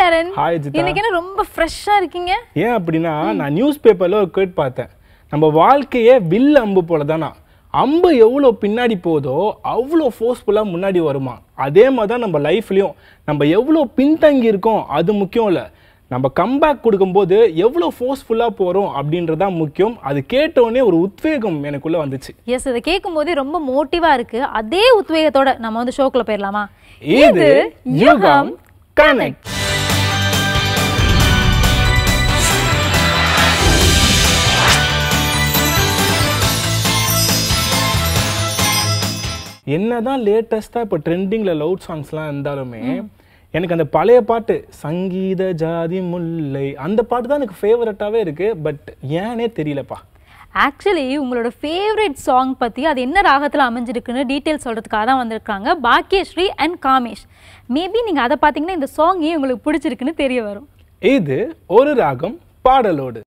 டரன் hi ஜிதா இன்னைக்கு என்ன ரொம்ப ஃப்ரெஷ்ஷா இருக்கீங்க ஏன் அப்படின்னா நான் நியூஸ் பேப்பர்ல ஒரு கேட் பார்த்தேன் நம்ம வாழ்க்கையே வில் அம்பு போல தானா அம்பு எவ்வளோ பின்னாடி போதோ அவ்வளோ ஃபோர்ஸ்ஃபுல்லாக முன்னாடி வருமா அதே மாதிரி தான் நம்ம லைஃப்லையும் நம்ம எவ்வளோ பின்தங்கி இருக்கோம் அது முக்கியம் இல்லை நம்ம கம்பேக் கொடுக்கும்போது எவ்வளோ ஃபோர்ஸ்ஃபுல்லாக போகிறோம் அப்படின்றதான் முக்கியம் அது கேட்டோடனே ஒரு உத்வேகம் எனக்குள்ளே வந்துச்சு எஸ் இதை கேட்கும் போதே ரொம்ப மோட்டிவாக இருக்குது அதே உத்வேகத்தோட நம்ம வந்து ஷோக்கில் போயிடலாமா இது யுகம் கனெக்ட் என்ன தான் லேட்டஸ்ட்டாக இப்போ ட்ரெண்டிங்கில் லவ் சாங்ஸ்லாம் இருந்தாலுமே எனக்கு அந்த பழைய பாட்டு சங்கீத ஜாதி முல்லை அந்த பாட்டு தான் எனக்கு ஃபேவரட்டாவே இருக்குது பட் ஏன்னே தெரியலப்பா ஆக்சுவலி உங்களோட ஃபேவரட் சாங் பற்றி அது என்ன ராகத்தில் அமைஞ்சிருக்குன்னு டீட்டெயில் சொல்கிறதுக்காக தான் வந்திருக்காங்க பாக்கியஸ்ரீ அண்ட் காமேஷ் மேபி நீங்கள் அதை பார்த்தீங்கன்னா இந்த சாங் ஏன் உங்களுக்கு பிடிச்சிருக்குன்னு தெரிய வரும் இது ஒரு ராகம் பாடலோடு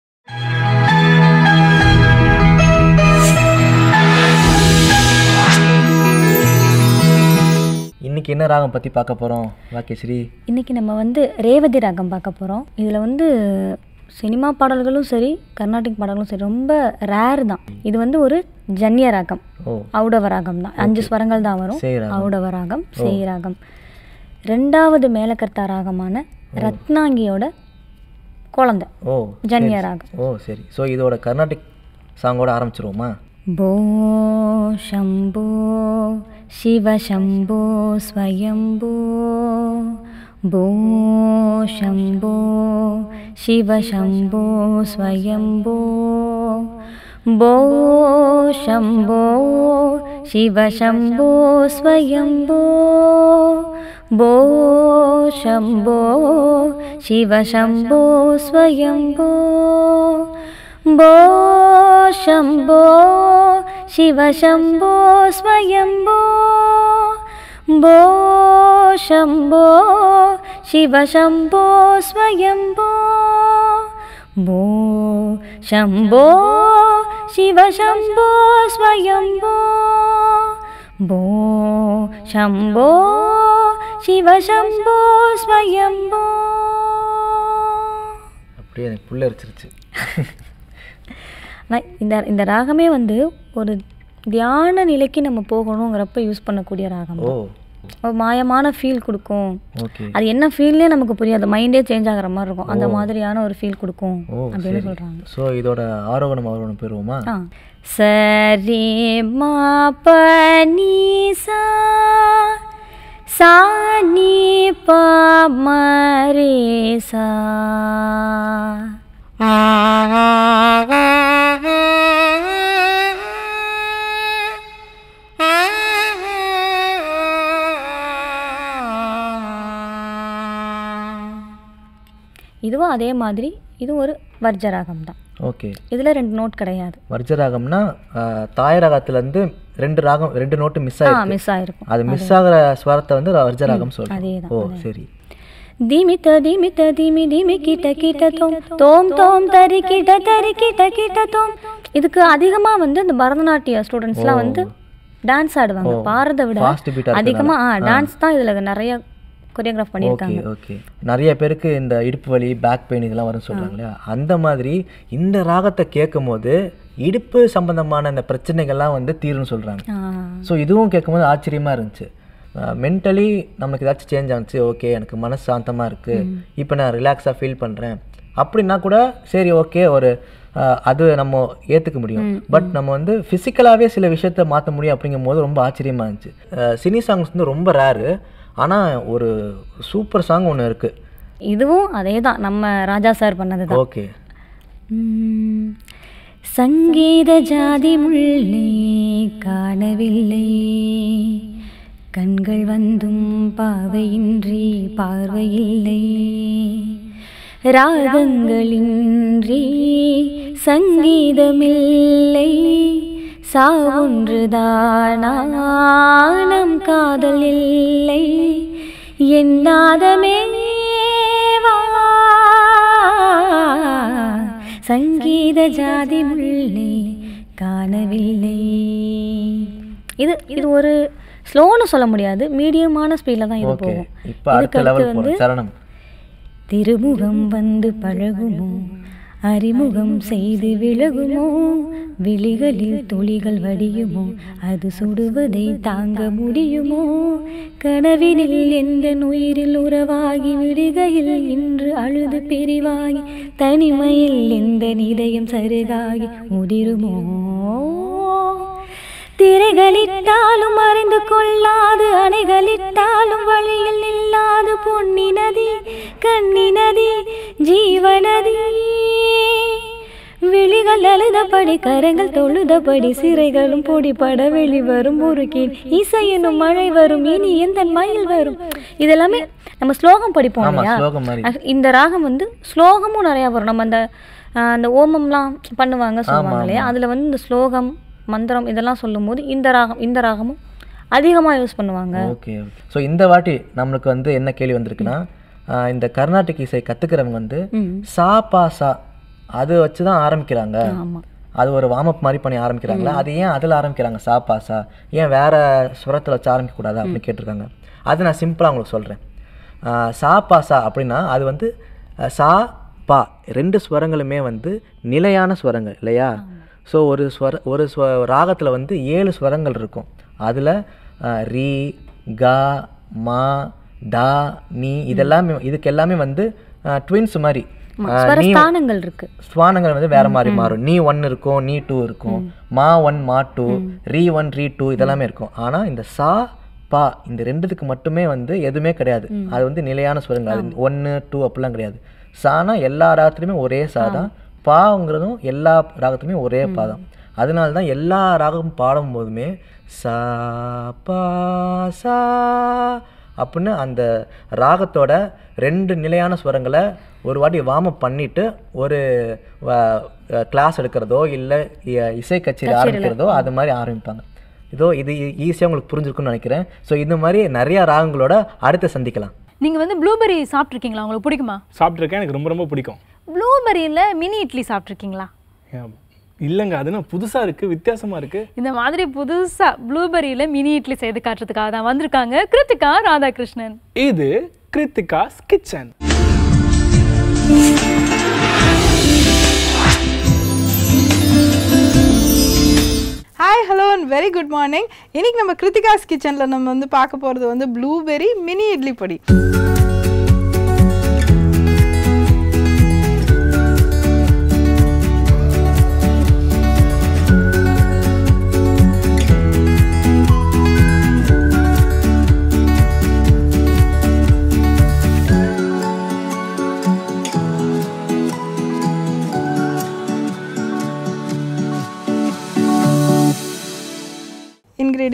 இன்னைக்கு என்ன ராகம் பத்தி பார்க்க போறோம் வாக்கியஸ்ரீ இன்னைக்கு நம்ம வந்து ரேவதி ராகம் பார்க்க போறோம் இதில் வந்து சினிமா பாடல்களும் சரி கர்நாடிக் பாடல்களும் சரி ரொம்ப ரேர் தான் இது வந்து ஒரு ஜன்னிய ராகம் அவுடவ ராகம் தான் அஞ்சு ஸ்வரங்கள் தான் வரும் அவுடவ ராகம் செய் ராகம் ரெண்டாவது மேலக்கர்த்தா ராகமான ரத்னாங்கியோட குழந்தை ஓ ஜன்னிய ராகம் ஓ சரி ஸோ இதோட கர்நாடிக் சாங்கோட ஆரம்பிச்சிருவோமா போ ஷம்போ शिवशम्भो स्वयम्बोशम्भो शिवशम्भो स्वयम्बोम्भो शिवशम्भो शम्भो शिवशम्भो स्वयं भो शम्भो शिवशम्भो स्वयम्भो भो शम्भो शिवशम्भो स्वयम्भो भो शम्भो शिवशम्भो स्वयम्भो भो शम्भो शिवशम्भो स्वयम्भो அப்படியே எனக்கு புல்லரிச்சிருச்சு நான் இந்த இந்த ராகமே வந்து ஒரு தியான நிலைக்கு நம்ம போகணுங்கிறப்ப யூஸ் பண்ணக்கூடிய ராகம் ஒரு மாயமான ஃபீல் கொடுக்கும் அது என்ன ஃபீல்னே நமக்கு புரியாது மைண்டே சேஞ்ச் ஆகிற மாதிரி இருக்கும் அந்த மாதிரியான ஒரு ஃபீல் கொடுக்கும் அப்படின்னு சொல்கிறாங்க ஸோ இதோட ஆரோகணம் ஆரோகணம் பெறுவோமா சரி மா பனி சா சா பா மரே சா இதுவும் அதே மாதிரி இதுவும் ஒரு வர்ஜராகம் தான் ஓகே இதில் ரெண்டு நோட் கிடையாது வர்ஜராகம்னா தாய் இருந்து ரெண்டு ராகம் ரெண்டு நோட்டு மிஸ் ஆகி மிஸ் ஆகிருக்கும் அது மிஸ் ஆகிற ஸ்வரத்தை வந்து வர்ஜராகம் சொல்லுவோம் ஓ சரி ದಿಮಿತ ದಿಮಿತ திமி திமி கிட்ட ಕಿಟ தோம் தோம் தோம் தரி கிட்ட தரி கிட்ட கிட்ட தோம் இதுக்கு அதிகமாக வந்து இந்த பரதநாட்டிய ஸ்டூடெண்ட்ஸ்லாம் வந்து டான்ஸ் ஆடுவாங்க பாரத விட அதிகமாக டான்ஸ் தான் இதில் நிறைய கொரியோகிராஃப் பண்ணியிருக்காங்க ஓகே நிறைய பேருக்கு இந்த இடுப்பு வலி பேக் பெயின் இதெல்லாம் வரும்னு சொல்கிறாங்களே அந்த மாதிரி இந்த ராகத்தை கேட்கும் போது இடுப்பு சம்பந்தமான இந்த பிரச்சனைகள்லாம் வந்து தீரும்னு சொல்கிறாங்க ஸோ இதுவும் கேட்கும்போது ஆச்சரியமாக இருந்துச்சு மென்டலி நமக்கு ஏதாச்சும் சேஞ்ச் ஆச்சு ஓகே எனக்கு மனசு சாந்தமாக இருக்குது இப்போ நான் ரிலாக்ஸாக ஃபீல் பண்ணுறேன் அப்படின்னா கூட சரி ஓகே ஒரு அது நம்ம ஏற்றுக்க முடியும் பட் நம்ம வந்து ஃபிசிக்கலாகவே சில விஷயத்த மாற்ற முடியும் அப்படிங்கும் போது ரொம்ப ஆச்சரியமாக இருந்துச்சு சினி சாங்ஸ் வந்து ரொம்ப ரேரு ஆனால் ஒரு சூப்பர் சாங் ஒன்று இருக்குது இதுவும் அதே தான் நம்ம ராஜா சார் பண்ணது ஓகே சங்கீத ஜாதி முள்ளே காணவில்லை கண்கள் வந்தும் பாவையின்றி பார்வையில்லை ராகங்களின்றி சங்கீதமில்லை சாவொன்றுதானம் காதல் இல்லை என்னாதமே சங்கீத ஜாதி முள்ளை காணவில்லை இது இது ஒரு ஸ்லோன்னு சொல்ல முடியாது மீடியமான ஸ்பீடில் தான் இது போகும் இதுக்கடுத்து வந்து திருமுகம் வந்து பழகுமோ அறிமுகம் செய்து விலகுமோ விழிகளில் துளிகள் வடியுமோ அது சுடுவதை தாங்க முடியுமோ கனவினில் எந்த உயிரில் உறவாகி விடுகையில் இன்று அழுது பிரிவாகி தனிமையில் எந்த நிதயம் சருகாகி முதிருமோ திரைகளிட்டாலும் அறிந்து கொள்ளாது அணைகளிட்டாலும் வழியில் இல்லாது பொன்னி நதி கண்ணி நதி ஜீவநதி விழிகள் அழுதபடி கரங்கள் தொழுதபடி சிறைகளும் பொடிப்பட வெளிவரும் முறுக்கின் இசையினும் மழை வரும் இனி எந்த மயில் வரும் இதெல்லாமே நம்ம ஸ்லோகம் படிப்போம் இல்லையா இந்த ராகம் வந்து ஸ்லோகமும் நிறையா வரும் நம்ம அந்த அந்த ஓமம்லாம் பண்ணுவாங்க சொல்லுவாங்க இல்லையா அதில் வந்து இந்த ஸ்லோகம் மந்திரம் இதெல்லாம் சொல்லும்போது இந்த ராகம் இந்த ராகமும் அதிகமாக யூஸ் பண்ணுவாங்க ஓகே ஸோ இந்த வாட்டி நம்மளுக்கு வந்து என்ன கேள்வி வந்திருக்குன்னா இந்த கர்நாடக இசை கற்றுக்கிறவங்க வந்து சா பா சா அது வச்சு தான் ஆரம்பிக்கிறாங்க அது ஒரு அப் மாதிரி பண்ணி ஆரம்பிக்கிறாங்களா அது ஏன் அதில் ஆரம்பிக்கிறாங்க சா பா சா ஏன் வேறு சுரத்தில் வச்சு ஆரம்பிக்கக்கூடாது அப்படின்னு கேட்டிருக்காங்க அது நான் சிம்பிளாக உங்களுக்கு சொல்கிறேன் சா பா சா அப்படின்னா அது வந்து சா பா ரெண்டு ஸ்வரங்களுமே வந்து நிலையான ஸ்வரங்கள் இல்லையா ஸோ ஒரு ஸ்வர ஒரு ஸ்வ ராகத்தில் வந்து ஏழு ஸ்வரங்கள் இருக்கும் அதில் ரீ க மா தா நீ இதெல்லாமே இதுக்கு எல்லாமே வந்து ட்வின்ஸ் மாதிரி ஸ்வானங்கள் இருக்கு ஸ்வானங்கள் வந்து வேற மாதிரி மாறும் நீ ஒன் இருக்கும் நீ டூ இருக்கும் மா ஒன் மா டூ ரீ ஒன் ரீ டூ இதெல்லாமே இருக்கும் ஆனால் இந்த சா பா இந்த ரெண்டுத்துக்கு மட்டுமே வந்து எதுவுமே கிடையாது அது வந்து நிலையான ஸ்வரங்கள் அது ஒன்று டூ அப்படிலாம் கிடையாது சானா எல்லா ராத்திரியுமே ஒரே சா தான் பாங்கிறதும் எல்லா ராகத்துமே ஒரே பா தான் அதனால தான் எல்லா ராகமும் பாடும் போதுமே சா பா சா அப்புடின்னு அந்த ராகத்தோட ரெண்டு நிலையான ஸ்வரங்களை ஒரு வாட்டி வார்ம் அப் பண்ணிவிட்டு ஒரு கிளாஸ் எடுக்கிறதோ இல்லை இசை கட்சியில் ஆரம்பிக்கிறதோ அது மாதிரி ஆரம்பிப்பாங்க இதோ இது ஈஸியாக உங்களுக்கு புரிஞ்சிருக்குன்னு நினைக்கிறேன் ஸோ இந்த மாதிரி நிறையா ராகங்களோட அடுத்து சந்திக்கலாம் நீங்கள் வந்து ப்ளூபெரி சாப்பிட்ருக்கீங்களா உங்களுக்கு பிடிக்குமா சாப்பிட்ருக்கேன் எனக்கு ரொம்ப ரொம்ப பிடிக்கும் ப்ளூபெரியில் மினி இட்லி சாப்பிட்ருக்கீங்களா இல்லைங்க அது நான் புதுசாக இருக்குது வித்தியாசமாக இருக்குது இந்த மாதிரி புதுசாக ப்ளூபெரியில் மினி இட்லி செய்து காட்டுறதுக்காக தான் வந்திருக்காங்க கிருத்திகா ராதாகிருஷ்ணன் இது Krithika's kitchen hi hello and very good morning இன்னைக்கு நம்ம கிருத்திகாஸ் கிச்சனில் நம்ம வந்து பார்க்க போகிறது வந்து ப்ளூபெரி மினி இட்லி பொடி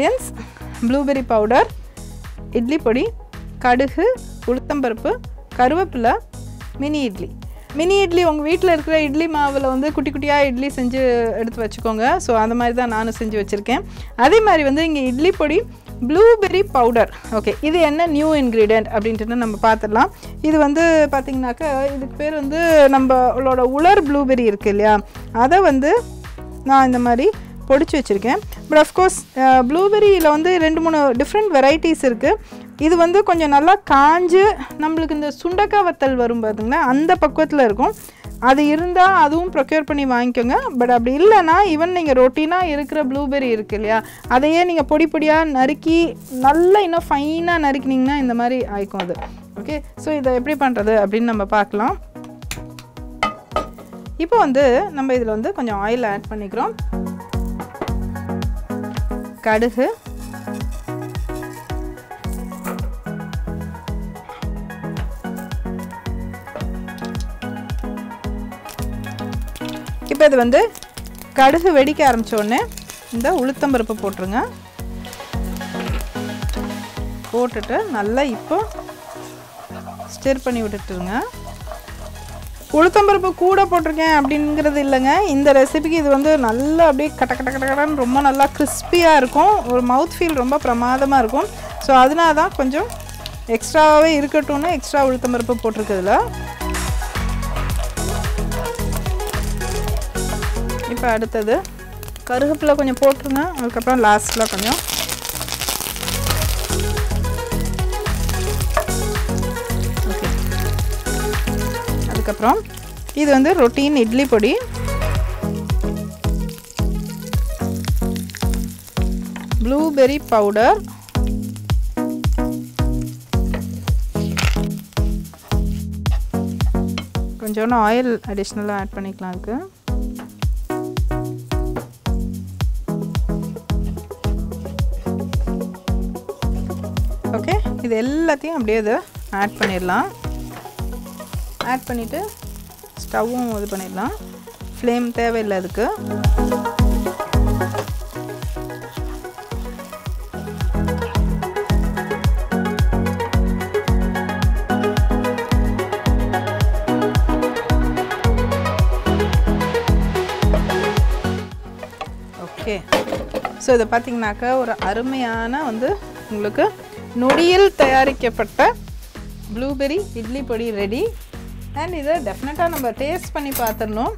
இன்க்ரீடியன்ஸ் ப்ளூபெரி பவுடர் இட்லி பொடி கடுகு உளுத்தம்பருப்பு கருவேப்பிலை மினி இட்லி மினி இட்லி உங்கள் வீட்டில் இருக்கிற இட்லி மாவில் வந்து குட்டி குட்டியாக இட்லி செஞ்சு எடுத்து வச்சுக்கோங்க ஸோ அந்த மாதிரி தான் நானும் செஞ்சு வச்சுருக்கேன் அதே மாதிரி வந்து இங்கே இட்லி பொடி ப்ளூபெரி பவுடர் ஓகே இது என்ன நியூ இன்க்ரீடியன்ட் அப்படின்ட்டு நம்ம பார்த்துடலாம் இது வந்து பார்த்திங்கனாக்கா இதுக்கு பேர் வந்து நம்மளோட உலர் ப்ளூபெரி இருக்குது இல்லையா அதை வந்து நான் இந்த மாதிரி பொடிச்சு வச்சுருக்கேன் பட் அஃப்கோர்ஸ் ப்ளூபெரியில் வந்து ரெண்டு மூணு டிஃப்ரெண்ட் வெரைட்டிஸ் இருக்குது இது வந்து கொஞ்சம் நல்லா காஞ்சு நம்மளுக்கு இந்த சுண்டக்காய் வத்தல் வரும் பார்த்திங்கன்னா அந்த பக்குவத்தில் இருக்கும் அது இருந்தால் அதுவும் ப்ரொக்யூர் பண்ணி வாங்கிக்கோங்க பட் அப்படி இல்லைன்னா ஈவன் நீங்கள் ரொட்டீனாக இருக்கிற ப்ளூபெரி இருக்கு இல்லையா அதையே நீங்கள் பொடி பொடியாக நறுக்கி நல்லா இன்னும் ஃபைனாக நறுக்கினீங்கன்னா இந்த மாதிரி ஆயிக்கும் அது ஓகே ஸோ இதை எப்படி பண்ணுறது அப்படின்னு நம்ம பார்க்கலாம் இப்போ வந்து நம்ம இதில் வந்து கொஞ்சம் ஆயில் ஆட் பண்ணிக்கிறோம் கடுகு இப்போ இது வந்து கடுகு வெடிக்க ஆரம்பித்தோடனே இந்த உளுத்தம்பருப்பு போட்டுருங்க போட்டுட்டு நல்லா இப்போ ஸ்டிர் பண்ணி விட்டுட்டுருங்க உளுத்தம்பருப்பு கூட போட்டிருக்கேன் அப்படிங்கிறது இல்லைங்க இந்த ரெசிபிக்கு இது வந்து நல்லா அப்படியே கட்ட கட்ட கட்ட கடன்னு ரொம்ப நல்லா கிறிஸ்பியாக இருக்கும் ஒரு மவுத் ஃபீல் ரொம்ப பிரமாதமாக இருக்கும் ஸோ அதனால தான் கொஞ்சம் எக்ஸ்ட்ராவே இருக்கட்டும்னு எக்ஸ்ட்ரா உளுத்தம்பருப்பு போட்டிருக்குதுல இப்போ அடுத்தது கருகப்பில் கொஞ்சம் போட்டுருங்க அதுக்கப்புறம் லாஸ்ட்டில் கொஞ்சம் அதுக்கப்புறம் இது வந்து ரொட்டீன் இட்லி பொடி ப்ளூபெரி பவுடர் கொஞ்சோண்டு ஆயில் அடிஷ்னலாக ஆட் பண்ணிக்கலாம் இருக்கு ஓகே இது எல்லாத்தையும் அப்படியே இது ஆட் பண்ணிடலாம் ஆட் பண்ணிவிட்டு ஸ்டவ்வும் இது பண்ணிடலாம் ஃப்ளேம் தேவையில்லை அதுக்கு ஓகே ஸோ இதை பார்த்திங்கனாக்கா ஒரு அருமையான வந்து உங்களுக்கு நொடியில் தயாரிக்கப்பட்ட ப்ளூபெரி இட்லி பொடி ரெடி அண்ட் இதை டெஃபினட்டாக நம்ம டேஸ்ட் பண்ணி பார்த்துடணும்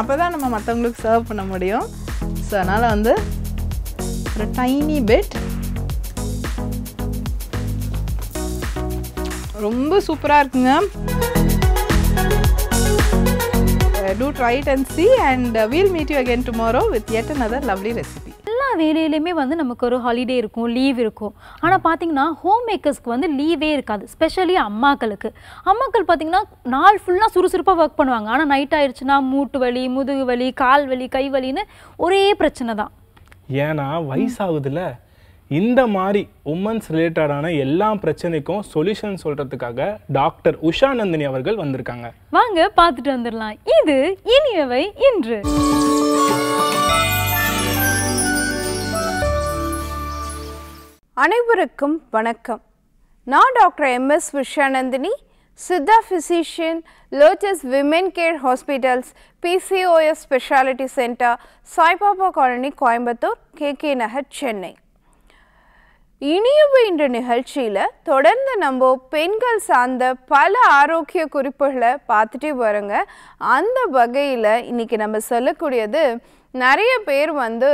அப்போ தான் நம்ம மற்றவங்களுக்கு சர்வ் பண்ண முடியும் ஸோ அதனால் வந்து ஒரு டைனி பெட் ரொம்ப சூப்பராக இருக்குங்க do try it and see and we'll meet you again tomorrow with yet another lovely recipe வேலையிலுமே வந்து நமக்கு ஒரு ஹாலிடே இருக்கும் லீவ் இருக்கும் ஆனால் பார்த்தீங்கன்னா ஹோம் மேக்கர்ஸ்க்கு வந்து லீவே இருக்காது ஸ்பெஷலி அம்மாக்களுக்கு அம்மாக்கள் பார்த்தீங்கன்னா நாள் ஃபுல்லாக சுறுசுறுப்பாக ஒர்க் பண்ணுவாங்க ஆனால் நைட் ஆயிடுச்சுன்னா மூட்டு வலி முதுகு வலி கால் வலி கை வலின்னு ஒரே பிரச்சனை தான் ஏன்னா வயசாகுதுல இந்த மாதிரி உமன்ஸ் ரிலேட்டடான எல்லா பிரச்சனைக்கும் சொல்யூஷன் சொல்றதுக்காக டாக்டர் உஷா நந்தினி அவர்கள் வந்திருக்காங்க வாங்க பார்த்துட்டு வந்துடலாம் இது இனியவை இன்று அனைவருக்கும் வணக்கம் நான் doctor M S Viswanandhini Siddha physician lotus women care hospitals PCOS speciality centre Saibaba colony Coimbatore K K Nagar Chennai இனியவு இன்று நிகழ்ச்சியில் தொடர்ந்து நம்ம பெண்கள் சார்ந்த பல ஆரோக்கிய குறிப்புகளை பார்த்துட்டே வரோங்க அந்த வகையில் இன்றைக்கி நம்ம சொல்லக்கூடியது நிறைய பேர் வந்து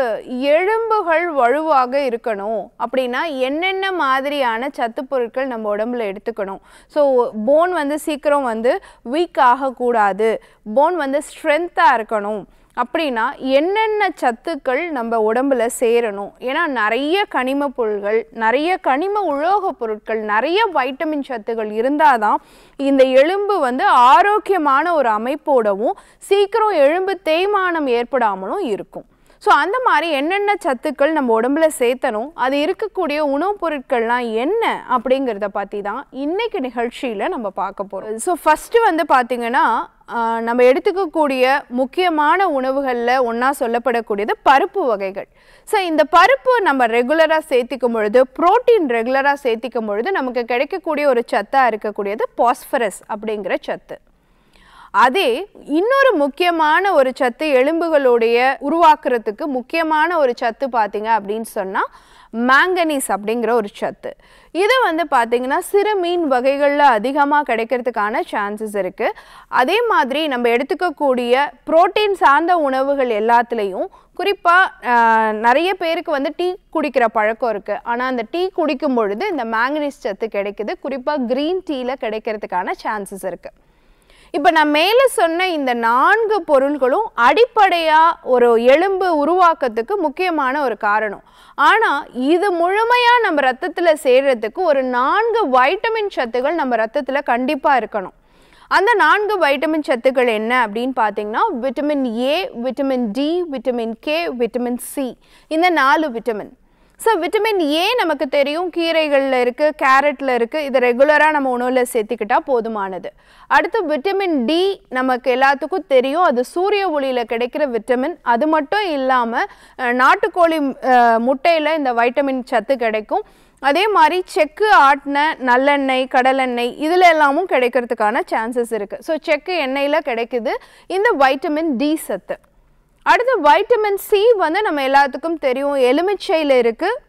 எலும்புகள் வலுவாக இருக்கணும் அப்படின்னா என்னென்ன மாதிரியான சத்து பொருட்கள் நம்ம உடம்புல எடுத்துக்கணும் ஸோ போன் வந்து சீக்கிரம் வந்து வீக் ஆகக்கூடாது போன் வந்து ஸ்ட்ரென்த்தாக இருக்கணும் அப்படின்னா என்னென்ன சத்துக்கள் நம்ம உடம்புல சேரணும் ஏன்னா நிறைய கனிம பொருள்கள் நிறைய கனிம உலோகப் பொருட்கள் நிறைய வைட்டமின் சத்துக்கள் இருந்தால் தான் இந்த எலும்பு வந்து ஆரோக்கியமான ஒரு அமைப்போடவும் சீக்கிரம் எலும்பு தேய்மானம் ஏற்படாமலும் இருக்கும் ஸோ அந்த மாதிரி என்னென்ன சத்துக்கள் நம்ம உடம்புல சேர்த்தணும் அது இருக்கக்கூடிய உணவுப் பொருட்கள்லாம் என்ன அப்படிங்கிறத பற்றி தான் இன்றைக்கு நிகழ்ச்சியில் நம்ம பார்க்க போகிறோம் ஸோ ஃபஸ்ட்டு வந்து பார்த்திங்கன்னா நம்ம எடுத்துக்கக்கூடிய முக்கியமான உணவுகளில் ஒன்றா சொல்லப்படக்கூடியது பருப்பு வகைகள் ஸோ இந்த பருப்பு நம்ம ரெகுலராக சேர்த்திக்கும் பொழுது ப்ரோட்டீன் ரெகுலராக சேர்த்திக்கும் பொழுது நமக்கு கிடைக்கக்கூடிய ஒரு சத்தாக இருக்கக்கூடியது பாஸ்பரஸ் அப்படிங்கிற சத்து அதே இன்னொரு முக்கியமான ஒரு சத்து எலும்புகளுடைய உருவாக்குறதுக்கு முக்கியமான ஒரு சத்து பார்த்தீங்க அப்படின்னு சொன்னால் மேங்கனீஸ் அப்படிங்கிற ஒரு சத்து இது வந்து பார்த்திங்கன்னா சிறு மீன் வகைகளில் அதிகமாக கிடைக்கிறதுக்கான சான்சஸ் இருக்குது அதே மாதிரி நம்ம எடுத்துக்கக்கூடிய புரோட்டீன் சார்ந்த உணவுகள் எல்லாத்துலேயும் குறிப்பாக நிறைய பேருக்கு வந்து டீ குடிக்கிற பழக்கம் இருக்குது ஆனால் அந்த டீ குடிக்கும் பொழுது இந்த மேங்கனீஸ் சத்து கிடைக்குது குறிப்பாக க்ரீன் டீயில் கிடைக்கிறதுக்கான சான்சஸ் இருக்குது இப்போ நான் மேலே சொன்ன இந்த நான்கு பொருள்களும் அடிப்படையாக ஒரு எலும்பு உருவாக்கத்துக்கு முக்கியமான ஒரு காரணம் ஆனால் இது முழுமையாக நம்ம ரத்தத்தில் சேர்கிறதுக்கு ஒரு நான்கு வைட்டமின் சத்துகள் நம்ம ரத்தத்தில் கண்டிப்பாக இருக்கணும் அந்த நான்கு வைட்டமின் சத்துக்கள் என்ன அப்படின்னு பார்த்தீங்கன்னா vitamin A vitamin D vitamin K vitamin C இந்த நாலு விட்டமின் ஸோ விட்டமின் ஏ நமக்கு தெரியும் கீரைகளில் இருக்குது கேரட்டில் இருக்குது இதை ரெகுலராக நம்ம உணவில் சேர்த்துக்கிட்டால் போதுமானது அடுத்து விட்டமின் டி நமக்கு எல்லாத்துக்கும் தெரியும் அது சூரிய ஒளியில் கிடைக்கிற விட்டமின் அது மட்டும் இல்லாமல் நாட்டுக்கோழி முட்டையில் இந்த வைட்டமின் சத்து கிடைக்கும் அதே மாதிரி செக்கு ஆட்டின நல்லெண்ணெய் கடலெண்ணெய் இதில் எல்லாமும் கிடைக்கிறதுக்கான சான்சஸ் இருக்குது ஸோ செக்கு எண்ணெயில் கிடைக்குது இந்த வைட்டமின் டி சத்து அடுத்து வைட்டமின் சி வந்து நம்ம எல்லாத்துக்கும் தெரியும் எலுமிச்சையில் இருக்குது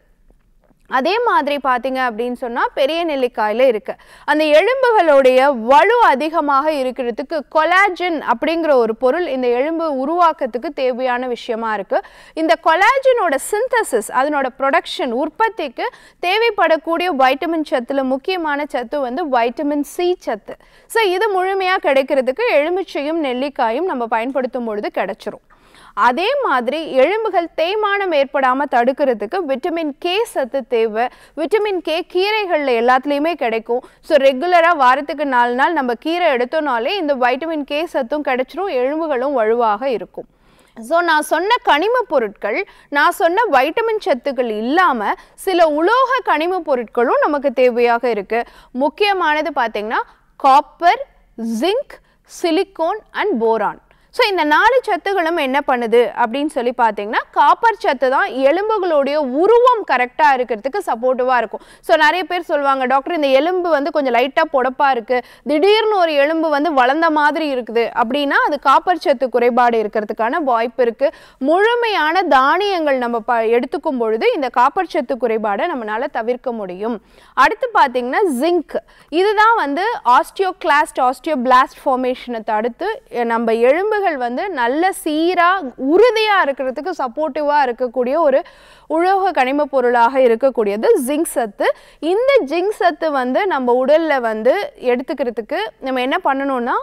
அதே மாதிரி பார்த்தீங்க அப்படின்னு சொன்னால் பெரிய நெல்லிக்காயில் இருக்குது அந்த எலும்புகளுடைய வலு அதிகமாக இருக்கிறதுக்கு கொலாஜின் அப்படிங்கிற ஒரு பொருள் இந்த எலும்பு உருவாக்கத்துக்கு தேவையான விஷயமா இருக்குது இந்த கொலாஜினோட சிந்தசிஸ் அதனோட ப்ரொடக்ஷன் உற்பத்திக்கு தேவைப்படக்கூடிய வைட்டமின் சத்தில் முக்கியமான சத்து வந்து வைட்டமின் சி சத்து ஸோ இது முழுமையாக கிடைக்கிறதுக்கு எலுமிச்சையும் நெல்லிக்காயும் நம்ம பயன்படுத்தும் பொழுது கிடச்சிரும் அதே மாதிரி எலும்புகள் தேய்மானம் ஏற்படாமல் தடுக்கிறதுக்கு விட்டமின் கே சத்து தேவை விட்டமின் கே கீரைகளில் எல்லாத்துலேயுமே கிடைக்கும் ஸோ ரெகுலராக வாரத்துக்கு நாலு நாள் நம்ம கீரை எடுத்தோனாலே இந்த வைட்டமின் கே சத்தும் கிடைச்சிரும் எலும்புகளும் வலுவாக இருக்கும் ஸோ நான் சொன்ன கனிம பொருட்கள் நான் சொன்ன வைட்டமின் சத்துக்கள் இல்லாமல் சில உலோக கனிம பொருட்களும் நமக்கு தேவையாக இருக்குது முக்கியமானது பார்த்திங்கன்னா copper zinc silicon and boron so இந்த நாலு சத்துகளும் என்ன பண்ணுது அப்படின்னு சொல்லி பார்த்தீங்கன்னா காப்பர் சத்து தான் எலும்புகளுடைய உருவம் கரெக்டாக இருக்கிறதுக்கு சப்போர்ட்டிவாக இருக்கும் ஸோ நிறைய பேர் சொல்லுவாங்க டாக்டர் இந்த எலும்பு வந்து கொஞ்சம் லைட்டாக பொடப்பாக இருக்குது திடீர்னு ஒரு எலும்பு வந்து வளர்ந்த மாதிரி இருக்குது அப்படின்னா அது காப்பர் சத்து குறைபாடு இருக்கிறதுக்கான வாய்ப்பு இருக்குது முழுமையான தானியங்கள் நம்ம ப எடுத்துக்கும் பொழுது இந்த காப்பர் சத்து குறைபாடை நம்மளால் தவிர்க்க முடியும் அடுத்து பார்த்தீங்கன்னா ஜிங்க் இதுதான் வந்து ஆஸ்டியோ கிளாஸ்ட் ஆஸ்டியோ பிளாஸ்ட் ஃபார்மேஷனை தடுத்து நம்ம எலும்புகள் வேர்கள் வந்து நல்ல சீராக உறுதியாக இருக்கிறதுக்கு சப்போர்ட்டிவாக இருக்கக்கூடிய ஒரு உலோக கனிம பொருளாக இருக்கக்கூடியது ஜிங்க் சத்து இந்த ஜிங்க் சத்து வந்து நம்ம உடலில் வந்து எடுத்துக்கிறதுக்கு நம்ம என்ன பண்ணணும்னா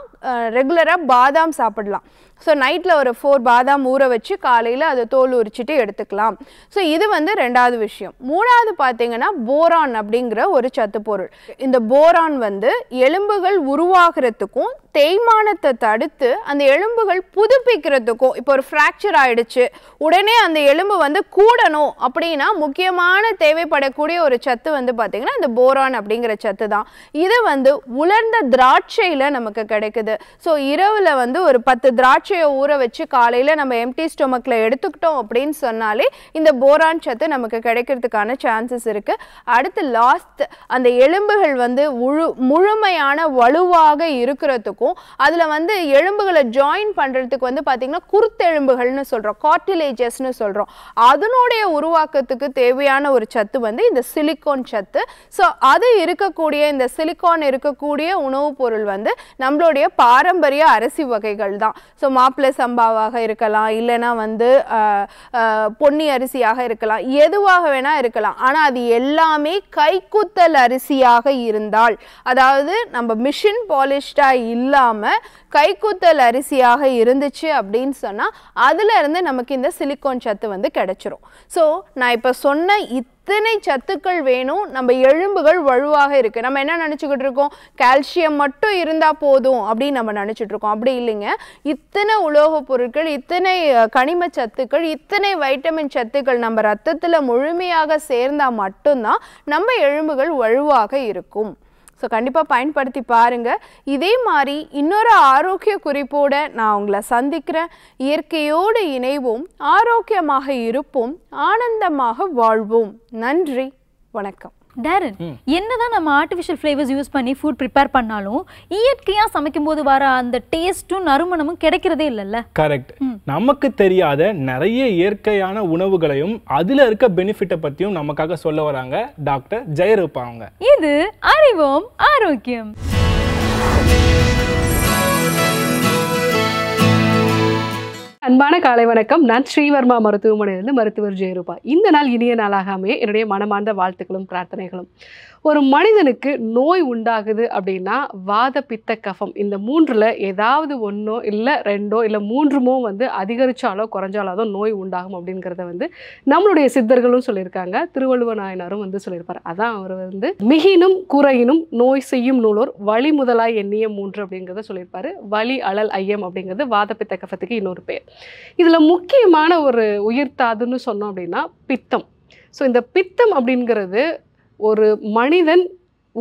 ரெகுலராக பாதாம் சாப்பிடலாம் ஸோ நைட்டில் ஒரு ஃபோர் பாதாம் ஊற வச்சு காலையில் அதை தோல் உரிச்சிட்டு எடுத்துக்கலாம் ஸோ இது வந்து ரெண்டாவது விஷயம் மூணாவது பார்த்தீங்கன்னா போரான் அப்படிங்கிற ஒரு சத்து பொருள் இந்த போரான் வந்து எலும்புகள் உருவாகிறதுக்கும் தேய்மானத்தை தடுத்து அந்த எலும்புகள் புதுப்பிக்கிறதுக்கும் இப்போ ஒரு ஃப்ராக்சர் ஆயிடுச்சு உடனே அந்த எலும்பு வந்து கூடணும் அப்படின்னா முக்கியமான தேவைப்படக்கூடிய ஒரு சத்து வந்து பார்த்தீங்கன்னா இந்த போரான் அப்படிங்கிற சத்து தான் இது வந்து உலர்ந்த திராட்சையில் நமக்கு கிடைக்குது ஸோ இரவில் வந்து ஒரு பத்து திராட்சை திராட்சையை ஊற வச்சு காலையில் நம்ம எம்டி ஸ்டொமக்கில் எடுத்துக்கிட்டோம் அப்படின்னு சொன்னாலே இந்த போரான் சத்து நமக்கு கிடைக்கிறதுக்கான சான்சஸ் இருக்குது அடுத்து லாஸ்ட் அந்த எலும்புகள் வந்து முழு முழுமையான வலுவாக இருக்கிறதுக்கும் அதில் வந்து எலும்புகளை ஜாயின் பண்ணுறதுக்கு வந்து பார்த்திங்கன்னா குருத்தெலும்புகள்னு சொல்கிறோம் காட்டிலேஜஸ்னு சொல்கிறோம் அதனுடைய உருவாக்கத்துக்கு தேவையான ஒரு சத்து வந்து இந்த சிலிக்கோன் சத்து ஸோ அது இருக்கக்கூடிய இந்த சிலிக்கான் இருக்கக்கூடிய உணவுப் பொருள் வந்து நம்மளுடைய பாரம்பரிய அரிசி வகைகள் தான் ஸோ மாப்பிள்ளை சம்பாவாக இருக்கலாம் இல்லைனா வந்து பொன்னி அரிசியாக இருக்கலாம் எதுவாக வேணால் இருக்கலாம் ஆனால் அது எல்லாமே கைக்குத்தல் அரிசியாக இருந்தால் அதாவது நம்ம மிஷின் பாலிஷ்டாக இல்லாமல் கைக்குத்தல் அரிசியாக இருந்துச்சு அப்படின்னு சொன்னால் அதிலிருந்து நமக்கு இந்த சிலிக்கோன் சத்து வந்து கிடச்சிரும் ஸோ நான் இப்போ சொன்ன இத் இத்தனை சத்துக்கள் வேணும் நம்ம எலும்புகள் வலுவாக இருக்குது நம்ம என்ன நினச்சிக்கிட்டு இருக்கோம் கால்சியம் மட்டும் இருந்தால் போதும் அப்படின்னு நம்ம நினச்சிட்டு இருக்கோம் அப்படி இல்லைங்க இத்தனை உலோகப் பொருட்கள் இத்தனை கனிம சத்துக்கள் இத்தனை வைட்டமின் சத்துக்கள் நம்ம ரத்தத்தில் முழுமையாக சேர்ந்தால் மட்டும்தான் நம்ம எலும்புகள் வலுவாக இருக்கும் ஸோ கண்டிப்பாக பயன்படுத்தி பாருங்கள் இதே மாதிரி இன்னொரு ஆரோக்கிய குறிப்போடு நான் உங்களை சந்திக்கிறேன் இயற்கையோடு இணைவோம் ஆரோக்கியமாக இருப்போம் ஆனந்தமாக வாழ்வோம் நன்றி வணக்கம் டேரன் என்னதான் நம்ம ஆர்டிஃபிஷியல் ஃப்ளேவர்ஸ் யூஸ் பண்ணி ஃபுட் ப்ரிப்பேர் பண்ணாலும் இயற்கையாக சமைக்கும் போது வர அந்த டேஸ்ட்டும் நறுமணமும் கிடைக்கிறதே இல்லைல்ல கரெக்ட் நமக்கு தெரியாத நிறைய இயற்கையான உணவுகளையும் அதில் இருக்க பெனிஃபிட்டை பற்றியும் நமக்காக சொல்ல வராங்க டாக்டர் ஜெயரூப் அவங்க இது அறிவோம் ஆரோக்கியம் அன்பான காலை வணக்கம் நான் ஸ்ரீவர்மா மருத்துவமனையிலிருந்து மருத்துவர் ஜெயரூபா இந்த நாள் இனிய நாளாகாமே என்னுடைய மனமார்ந்த வாழ்த்துக்களும் பிரார்த்தனைகளும் ஒரு மனிதனுக்கு நோய் உண்டாகுது அப்படின்னா வாத பித்த கஃபம் இந்த மூன்றில் ஏதாவது ஒன்றோ இல்லை ரெண்டோ இல்லை மூன்றுமோ வந்து அதிகரித்தாலோ குறைஞ்சாலோ தான் நோய் உண்டாகும் அப்படிங்கிறத வந்து நம்மளுடைய சித்தர்களும் சொல்லியிருக்காங்க திருவள்ளுவ வந்து சொல்லியிருப்பார் அதான் அவர் வந்து மிகினும் குறையினும் நோய் செய்யும் நூலோர் வழி முதலாய் எண்ணிய மூன்று அப்படிங்கிறத சொல்லியிருப்பார் வலி அழல் ஐயம் அப்படிங்கிறது வாதப்பித்த கஃபத்துக்கு இன்னொரு பேர் இதில் முக்கியமான ஒரு உயிர்த்தாதுன்னு சொன்னோம் அப்படின்னா பித்தம் ஸோ இந்த பித்தம் அப்படிங்கிறது ஒரு மனிதன்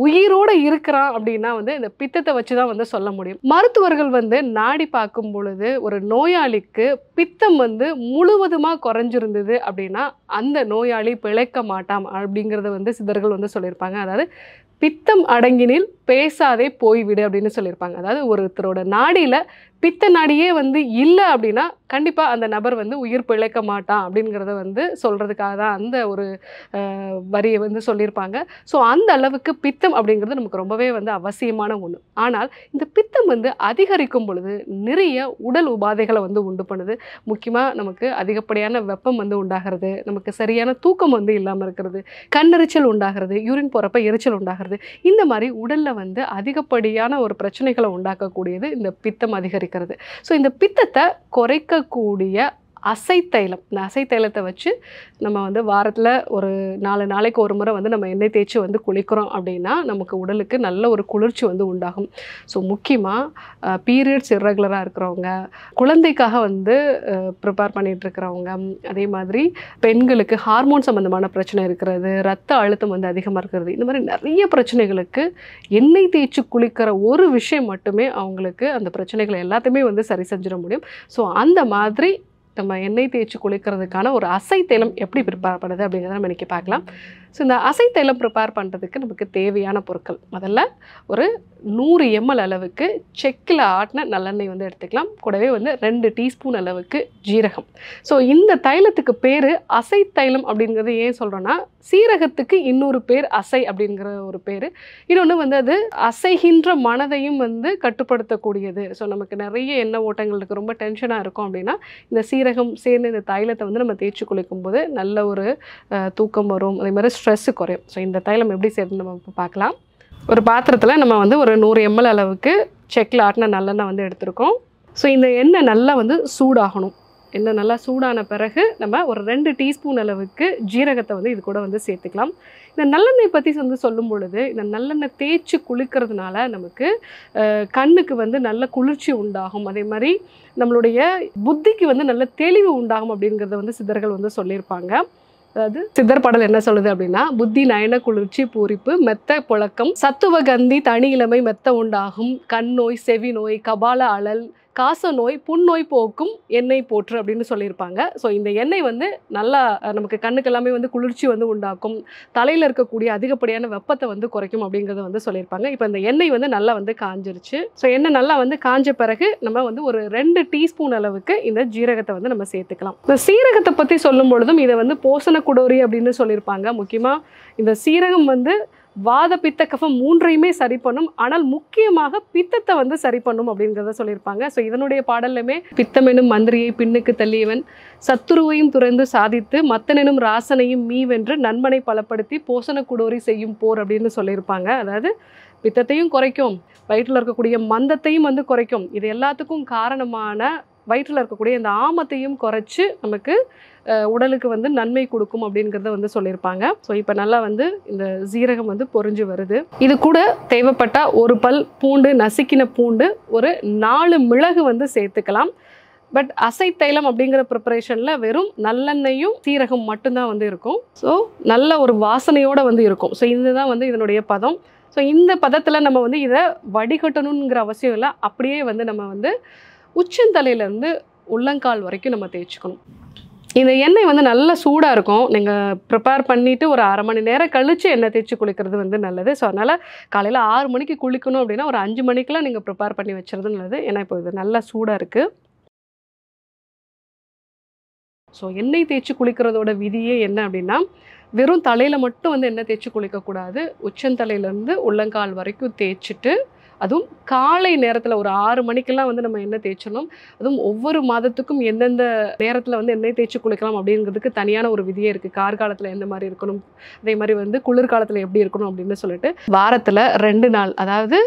உயிரோடு இருக்கிறான் அப்படின்னா வந்து இந்த பித்தத்தை வச்சு தான் வந்து சொல்ல முடியும் மருத்துவர்கள் வந்து நாடி பார்க்கும் பொழுது ஒரு நோயாளிக்கு பித்தம் வந்து முழுவதுமாக குறைஞ்சிருந்தது அப்படின்னா அந்த நோயாளி பிழைக்க மாட்டான் அப்படிங்கிறத வந்து சிதர்கள் வந்து சொல்லியிருப்பாங்க அதாவது பித்தம் அடங்கினில் பேசாதே போய்விடு அப்படின்னு சொல்லியிருப்பாங்க அதாவது ஒருத்தரோட நாடியில் பித்த நாடியே வந்து இல்லை அப்படின்னா கண்டிப்பாக அந்த நபர் வந்து உயிர் பிழைக்க மாட்டான் அப்படிங்கிறத வந்து சொல்கிறதுக்காக தான் அந்த ஒரு வரியை வந்து சொல்லியிருப்பாங்க ஸோ அந்த அளவுக்கு பித்தம் அப்படிங்கிறது நமக்கு ரொம்பவே வந்து அவசியமான ஒன்று ஆனால் இந்த பித்தம் வந்து அதிகரிக்கும் பொழுது நிறைய உடல் உபாதைகளை வந்து உண்டு பண்ணுது முக்கியமாக நமக்கு அதிகப்படியான வெப்பம் வந்து உண்டாகிறது நமக்கு சரியான தூக்கம் வந்து இல்லாமல் இருக்கிறது கண்ணெரிச்சல் உண்டாகிறது யூரின் போகிறப்ப எரிச்சல் உண்டாகிறது இந்த மாதிரி உடலில் வந்து அதிகப்படியான ஒரு பிரச்சனைகளை உண்டாக்கக்கூடியது இந்த பித்தம் அதிகரிக்கும் இருக்கிறது ஸோ இந்த பித்தத்தை குறைக்கக்கூடிய அசை தைலம் இந்த அசை தைலத்தை வச்சு நம்ம வந்து வாரத்தில் ஒரு நாலு நாளைக்கு ஒரு முறை வந்து நம்ம எண்ணெய் தேய்ச்சி வந்து குளிக்கிறோம் அப்படின்னா நமக்கு உடலுக்கு நல்ல ஒரு குளிர்ச்சி வந்து உண்டாகும் ஸோ முக்கியமாக பீரியட்ஸ் இரகுலராக இருக்கிறவங்க குழந்தைக்காக வந்து ப்ரிப்பேர் பண்ணிகிட்ருக்கிறவங்க அதே மாதிரி பெண்களுக்கு ஹார்மோன் சம்மந்தமான பிரச்சனை இருக்கிறது ரத்த அழுத்தம் வந்து அதிகமாக இருக்கிறது இந்த மாதிரி நிறைய பிரச்சனைகளுக்கு எண்ணெய் தேய்ச்சி குளிக்கிற ஒரு விஷயம் மட்டுமே அவங்களுக்கு அந்த பிரச்சனைகளை எல்லாத்தையுமே வந்து சரி செஞ்சிட முடியும் ஸோ அந்த மாதிரி நம்ம எண்ணெய் தேய்ச்சி குளிக்கிறதுக்கான ஒரு அசை தேலம் எப்படி ப்ரிப்பேர் அப்படிங்கிறத நம்ம இன்றைக்கி பார்க்கலாம் ஸோ இந்த அசை தைலம் ப்ரிப்பேர் பண்ணுறதுக்கு நமக்கு தேவையான பொருட்கள் முதல்ல ஒரு நூறு எம்எல் அளவுக்கு செக்கில் ஆட்டின நல்லெண்ணெய் வந்து எடுத்துக்கலாம் கூடவே வந்து ரெண்டு டீஸ்பூன் அளவுக்கு ஜீரகம் ஸோ இந்த தைலத்துக்கு பேர் அசை தைலம் அப்படிங்கிறது ஏன் சொல்கிறோன்னா சீரகத்துக்கு இன்னொரு பேர் அசை அப்படிங்கிற ஒரு பேர் இன்னொன்று வந்து அது அசைகின்ற மனதையும் வந்து கட்டுப்படுத்தக்கூடியது ஸோ நமக்கு நிறைய எண்ண ஓட்டங்களுக்கு ரொம்ப டென்ஷனாக இருக்கும் அப்படின்னா இந்த சீரகம் சேர்ந்து இந்த தைலத்தை வந்து நம்ம தேய்ச்சி குளிக்கும்போது நல்ல ஒரு தூக்கம் வரும் அதே மாதிரி ஸ்ட்ரெஸ்ஸு குறையும் ஸோ இந்த தைலம் எப்படி சேர்த்து நம்ம இப்போ பார்க்கலாம் ஒரு பாத்திரத்தில் நம்ம வந்து ஒரு நூறு எம்எல் அளவுக்கு செக்கில் ஆட்டின நல்லெண்ணெய் வந்து எடுத்திருக்கோம் ஸோ இந்த எண்ணெய் நல்லா வந்து சூடாகணும் எண்ணெய் நல்லா சூடான பிறகு நம்ம ஒரு ரெண்டு டீஸ்பூன் அளவுக்கு ஜீரகத்தை வந்து இது கூட வந்து சேர்த்துக்கலாம் இந்த நல்லெண்ணெய் பற்றி வந்து சொல்லும் பொழுது இந்த நல்லெண்ணெய் தேய்ச்சி குளிக்கிறதுனால நமக்கு கண்ணுக்கு வந்து நல்ல குளிர்ச்சி உண்டாகும் அதே மாதிரி நம்மளுடைய புத்திக்கு வந்து நல்ல தெளிவு உண்டாகும் அப்படிங்கிறத வந்து சித்தர்கள் வந்து சொல்லியிருப்பாங்க அதாவது சித்தர் பாடல் என்ன சொல்லுது அப்படின்னா புத்தி நயன குளிர்ச்சி பூரிப்பு மெத்த புழக்கம் சத்துவ கந்தி தனி இளமை மெத்த உண்டாகும் கண் நோய் செவி நோய் கபால அழல் காச நோய் புண்ணோய் போக்கும் எண்ணெய் போற்று அப்படின்னு சொல்லியிருப்பாங்க ஸோ இந்த எண்ணெய் வந்து நல்லா நமக்கு கண்ணுக்கு எல்லாமே வந்து குளிர்ச்சி வந்து உண்டாக்கும் தலையில் இருக்கக்கூடிய அதிகப்படியான வெப்பத்தை வந்து குறைக்கும் அப்படிங்கிறத வந்து சொல்லியிருப்பாங்க இப்போ இந்த எண்ணெய் வந்து நல்லா வந்து காஞ்சிருச்சு ஸோ எண்ணெய் நல்லா வந்து காஞ்ச பிறகு நம்ம வந்து ஒரு ரெண்டு டீஸ்பூன் அளவுக்கு இந்த ஜீரகத்தை வந்து நம்ம சேர்த்துக்கலாம் இந்த சீரகத்தை பற்றி சொல்லும் பொழுதும் இதை வந்து போசன குடோரி அப்படின்னு சொல்லியிருப்பாங்க முக்கியமாக இந்த சீரகம் வந்து வாத பித்த கஃபம் மூன்றையுமே சரி பண்ணும் ஆனால் முக்கியமாக பித்தத்தை வந்து சரி பண்ணும் அப்படிங்கிறத சொல்லியிருப்பாங்க ஸோ இதனுடைய பாடல்லுமே பித்தமெனும் மந்திரியை பின்னுக்கு தள்ளியவன் சத்துருவையும் துறந்து சாதித்து மத்தனெனும் ராசனையும் மீவென்று நண்பனை பலப்படுத்தி போசன குடோரி செய்யும் போர் அப்படின்னு சொல்லியிருப்பாங்க அதாவது பித்தத்தையும் குறைக்கும் வயிற்றில் இருக்கக்கூடிய மந்தத்தையும் வந்து குறைக்கும் இது எல்லாத்துக்கும் காரணமான வயிற்றில் இருக்கக்கூடிய இந்த ஆமத்தையும் குறைச்சி நமக்கு உடலுக்கு வந்து நன்மை கொடுக்கும் அப்படிங்கிறத வந்து சொல்லியிருப்பாங்க ஸோ இப்போ நல்லா வந்து இந்த சீரகம் வந்து பொறிஞ்சு வருது இது கூட தேவைப்பட்டால் ஒரு பல் பூண்டு நசுக்கின பூண்டு ஒரு நாலு மிளகு வந்து சேர்த்துக்கலாம் பட் அசை தைலம் அப்படிங்கிற ப்ரிப்பரேஷனில் வெறும் நல்லெண்ணெயும் சீரகம் மட்டும்தான் வந்து இருக்கும் ஸோ நல்ல ஒரு வாசனையோடு வந்து இருக்கும் ஸோ இதுதான் வந்து இதனுடைய பதம் ஸோ இந்த பதத்தில் நம்ம வந்து இதை வடிகட்டணுங்கிற அவசியம் இல்லை அப்படியே வந்து நம்ம வந்து உச்சந்தலையிலேருந்து உள்ளங்கால் வரைக்கும் நம்ம தேய்ச்சிக்கணும் இந்த எண்ணெய் வந்து நல்ல சூடாக இருக்கும் நீங்கள் ப்ரிப்பேர் பண்ணிவிட்டு ஒரு அரை மணி நேரம் கழித்து எண்ணெய் தேய்ச்சி குளிக்கிறது வந்து நல்லது ஸோ அதனால் காலையில் ஆறு மணிக்கு குளிக்கணும் அப்படின்னா ஒரு அஞ்சு மணிக்கெலாம் நீங்கள் ப்ரிப்பேர் பண்ணி வச்சுறது நல்லது ஏன்னா இப்போ இது நல்லா சூடாக இருக்குது ஸோ எண்ணெய் தேய்ச்சி குளிக்கிறதோட விதியே என்ன அப்படின்னா வெறும் தலையில் மட்டும் வந்து எண்ணெய் தேய்ச்சி குளிக்கக்கூடாது உச்சந்தலையிலேருந்து உள்ளங்கால் வரைக்கும் தேய்ச்சிட்டு அதுவும் காலை நேரத்தில் ஒரு ஆறு மணிக்கெல்லாம் வந்து நம்ம எண்ணெய் தேய்ச்சணும் அதுவும் ஒவ்வொரு மாதத்துக்கும் எந்தெந்த நேரத்தில் வந்து எண்ணெய் தேய்ச்சி குளிக்கலாம் அப்படிங்கிறதுக்கு தனியான ஒரு விதியே இருக்குது கார்காலத்தில் எந்த மாதிரி இருக்கணும் அதே மாதிரி வந்து குளிர்காலத்தில் எப்படி இருக்கணும் அப்படின்னு சொல்லிட்டு வாரத்தில் ரெண்டு நாள் அதாவது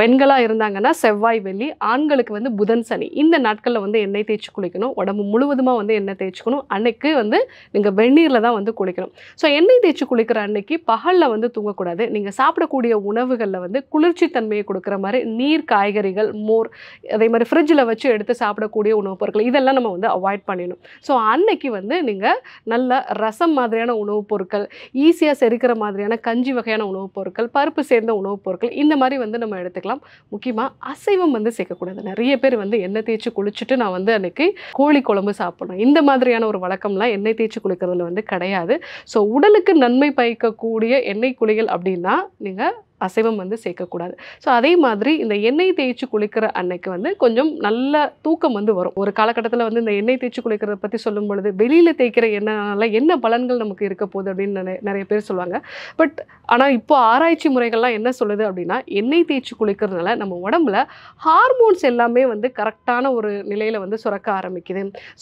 பெண்களாக இருந்தாங்கன்னா செவ்வாய் வெள்ளி ஆண்களுக்கு வந்து புதன் சனி இந்த நாட்களில் வந்து எண்ணெய் தேய்ச்சி குளிக்கணும் உடம்பு முழுவதுமாக வந்து எண்ணெய் தேய்ச்சிக்கணும் அன்னைக்கு வந்து நீங்கள் வெந்நீரில் தான் வந்து குளிக்கணும் ஸோ எண்ணெய் தேய்ச்சி குளிக்கிற அன்னைக்கு பகலில் வந்து தூங்கக்கூடாது நீங்கள் சாப்பிடக்கூடிய உணவுகளில் வந்து குளிர்ச்சி தன்மையை கொடுக்குற இருக்கிற மாதிரி நீர் காய்கறிகள் மோர் அதே மாதிரி ஃப்ரிட்ஜில் வச்சு எடுத்து சாப்பிடக்கூடிய உணவுப் பொருட்கள் இதெல்லாம் நம்ம வந்து அவாய்ட் பண்ணிடணும் ஸோ அன்னைக்கு வந்து நீங்கள் நல்ல ரசம் மாதிரியான உணவுப் பொருட்கள் ஈஸியாக செரிக்கிற மாதிரியான கஞ்சி வகையான உணவுப் பொருட்கள் பருப்பு சேர்ந்த உணவுப் பொருட்கள் இந்த மாதிரி வந்து நம்ம எடுத்துக்கலாம் முக்கியமாக அசைவம் வந்து சேர்க்கக்கூடாது நிறைய பேர் வந்து எண்ணெய் தேய்ச்சி குளிச்சுட்டு நான் வந்து அன்றைக்கி கோழி குழம்பு சாப்பிடணும் இந்த மாதிரியான ஒரு வழக்கம்லாம் எண்ணெய் தேய்ச்சி குளிக்கிறதுல வந்து கிடையாது ஸோ உடலுக்கு நன்மை பயக்கக்கூடிய எண்ணெய் குளிகள் அப்படின்னா நீங்கள் அசைவம் வந்து சேர்க்கக்கூடாது ஸோ அதே மாதிரி இந்த எண்ணெய் தேய்ச்சி குளிக்கிற அன்னைக்கு வந்து கொஞ்சம் நல்ல தூக்கம் வந்து வரும் ஒரு காலகட்டத்தில் வந்து இந்த எண்ணெய் தேய்ச்சி குளிக்கிறத பற்றி சொல்லும் பொழுது வெளியில் தேய்க்கிற எண்ணெய்னால என்ன பலன்கள் நமக்கு இருக்க போகுது அப்படின்னு நிறைய நிறைய பேர் சொல்லுவாங்க பட் ஆனால் இப்போ ஆராய்ச்சி முறைகள்லாம் என்ன சொல்லுது அப்படின்னா எண்ணெய் தேய்ச்சி குளிக்கிறதுனால நம்ம உடம்புல ஹார்மோன்ஸ் எல்லாமே வந்து கரெக்டான ஒரு நிலையில் வந்து சுரக்க ஆரம்பிக்குது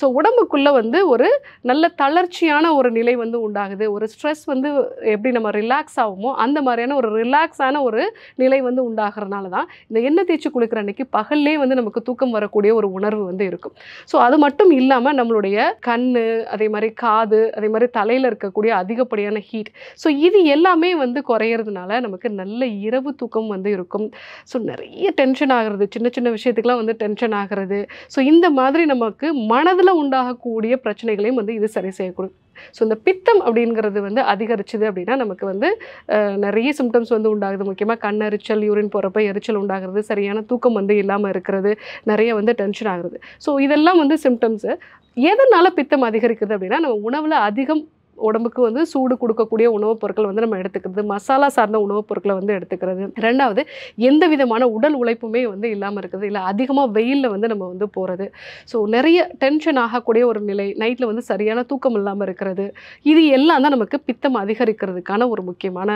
ஸோ உடம்புக்குள்ளே வந்து ஒரு நல்ல தளர்ச்சியான ஒரு நிலை வந்து உண்டாகுது ஒரு ஸ்ட்ரெஸ் வந்து எப்படி நம்ம ரிலாக்ஸ் ஆகுமோ அந்த மாதிரியான ஒரு ரிலாக்ஸ் ரிலாக்ஸான ஒரு நிலை வந்து உண்டாகிறதுனால தான் இந்த எண்ணெய் தேய்ச்சி குளிக்கிற அன்னைக்கு பகல்லே வந்து நமக்கு தூக்கம் வரக்கூடிய ஒரு உணர்வு வந்து இருக்கும் ஸோ அது மட்டும் இல்லாமல் நம்மளுடைய கண் அதே மாதிரி காது அதே மாதிரி தலையில் இருக்கக்கூடிய அதிகப்படியான ஹீட் ஸோ இது எல்லாமே வந்து குறையிறதுனால நமக்கு நல்ல இரவு தூக்கம் வந்து இருக்கும் ஸோ நிறைய டென்ஷன் ஆகிறது சின்ன சின்ன விஷயத்துக்கெலாம் வந்து டென்ஷன் ஆகிறது ஸோ இந்த மாதிரி நமக்கு மனதில் உண்டாகக்கூடிய பிரச்சனைகளையும் வந்து இது சரி செய்யக்கூடும் ஸோ இந்த பித்தம் அப்படிங்கிறது வந்து அதிகரிச்சுது அப்படின்னா நமக்கு வந்து நிறைய சிம்டம்ஸ் வந்து உண்டாகுது முக்கியமாக கண் எரிச்சல் யூரின் போகிறப்ப எரிச்சல் உண்டாகிறது சரியான தூக்கம் வந்து இல்லாமல் இருக்கிறது நிறைய வந்து டென்ஷன் ஆகுது ஸோ இதெல்லாம் வந்து சிம்டம்ஸு எதனால் பித்தம் அதிகரிக்கிறது அப்படின்னா நம்ம உணவில் அதிகம் உடம்புக்கு வந்து சூடு கொடுக்கக்கூடிய உணவுப் பொருட்கள் வந்து நம்ம எடுத்துக்கிறது மசாலா சார்ந்த உணவுப் பொருட்களை வந்து எடுத்துக்கிறது ரெண்டாவது எந்த விதமான உடல் உழைப்புமே வந்து இல்லாமல் இருக்குது இல்லை அதிகமாக வெயிலில் வந்து நம்ம வந்து போகிறது ஸோ நிறைய டென்ஷன் ஆகக்கூடிய ஒரு நிலை நைட்டில் வந்து சரியான தூக்கம் இல்லாமல் இருக்கிறது இது எல்லாம் தான் நமக்கு பித்தம் அதிகரிக்கிறதுக்கான ஒரு முக்கியமான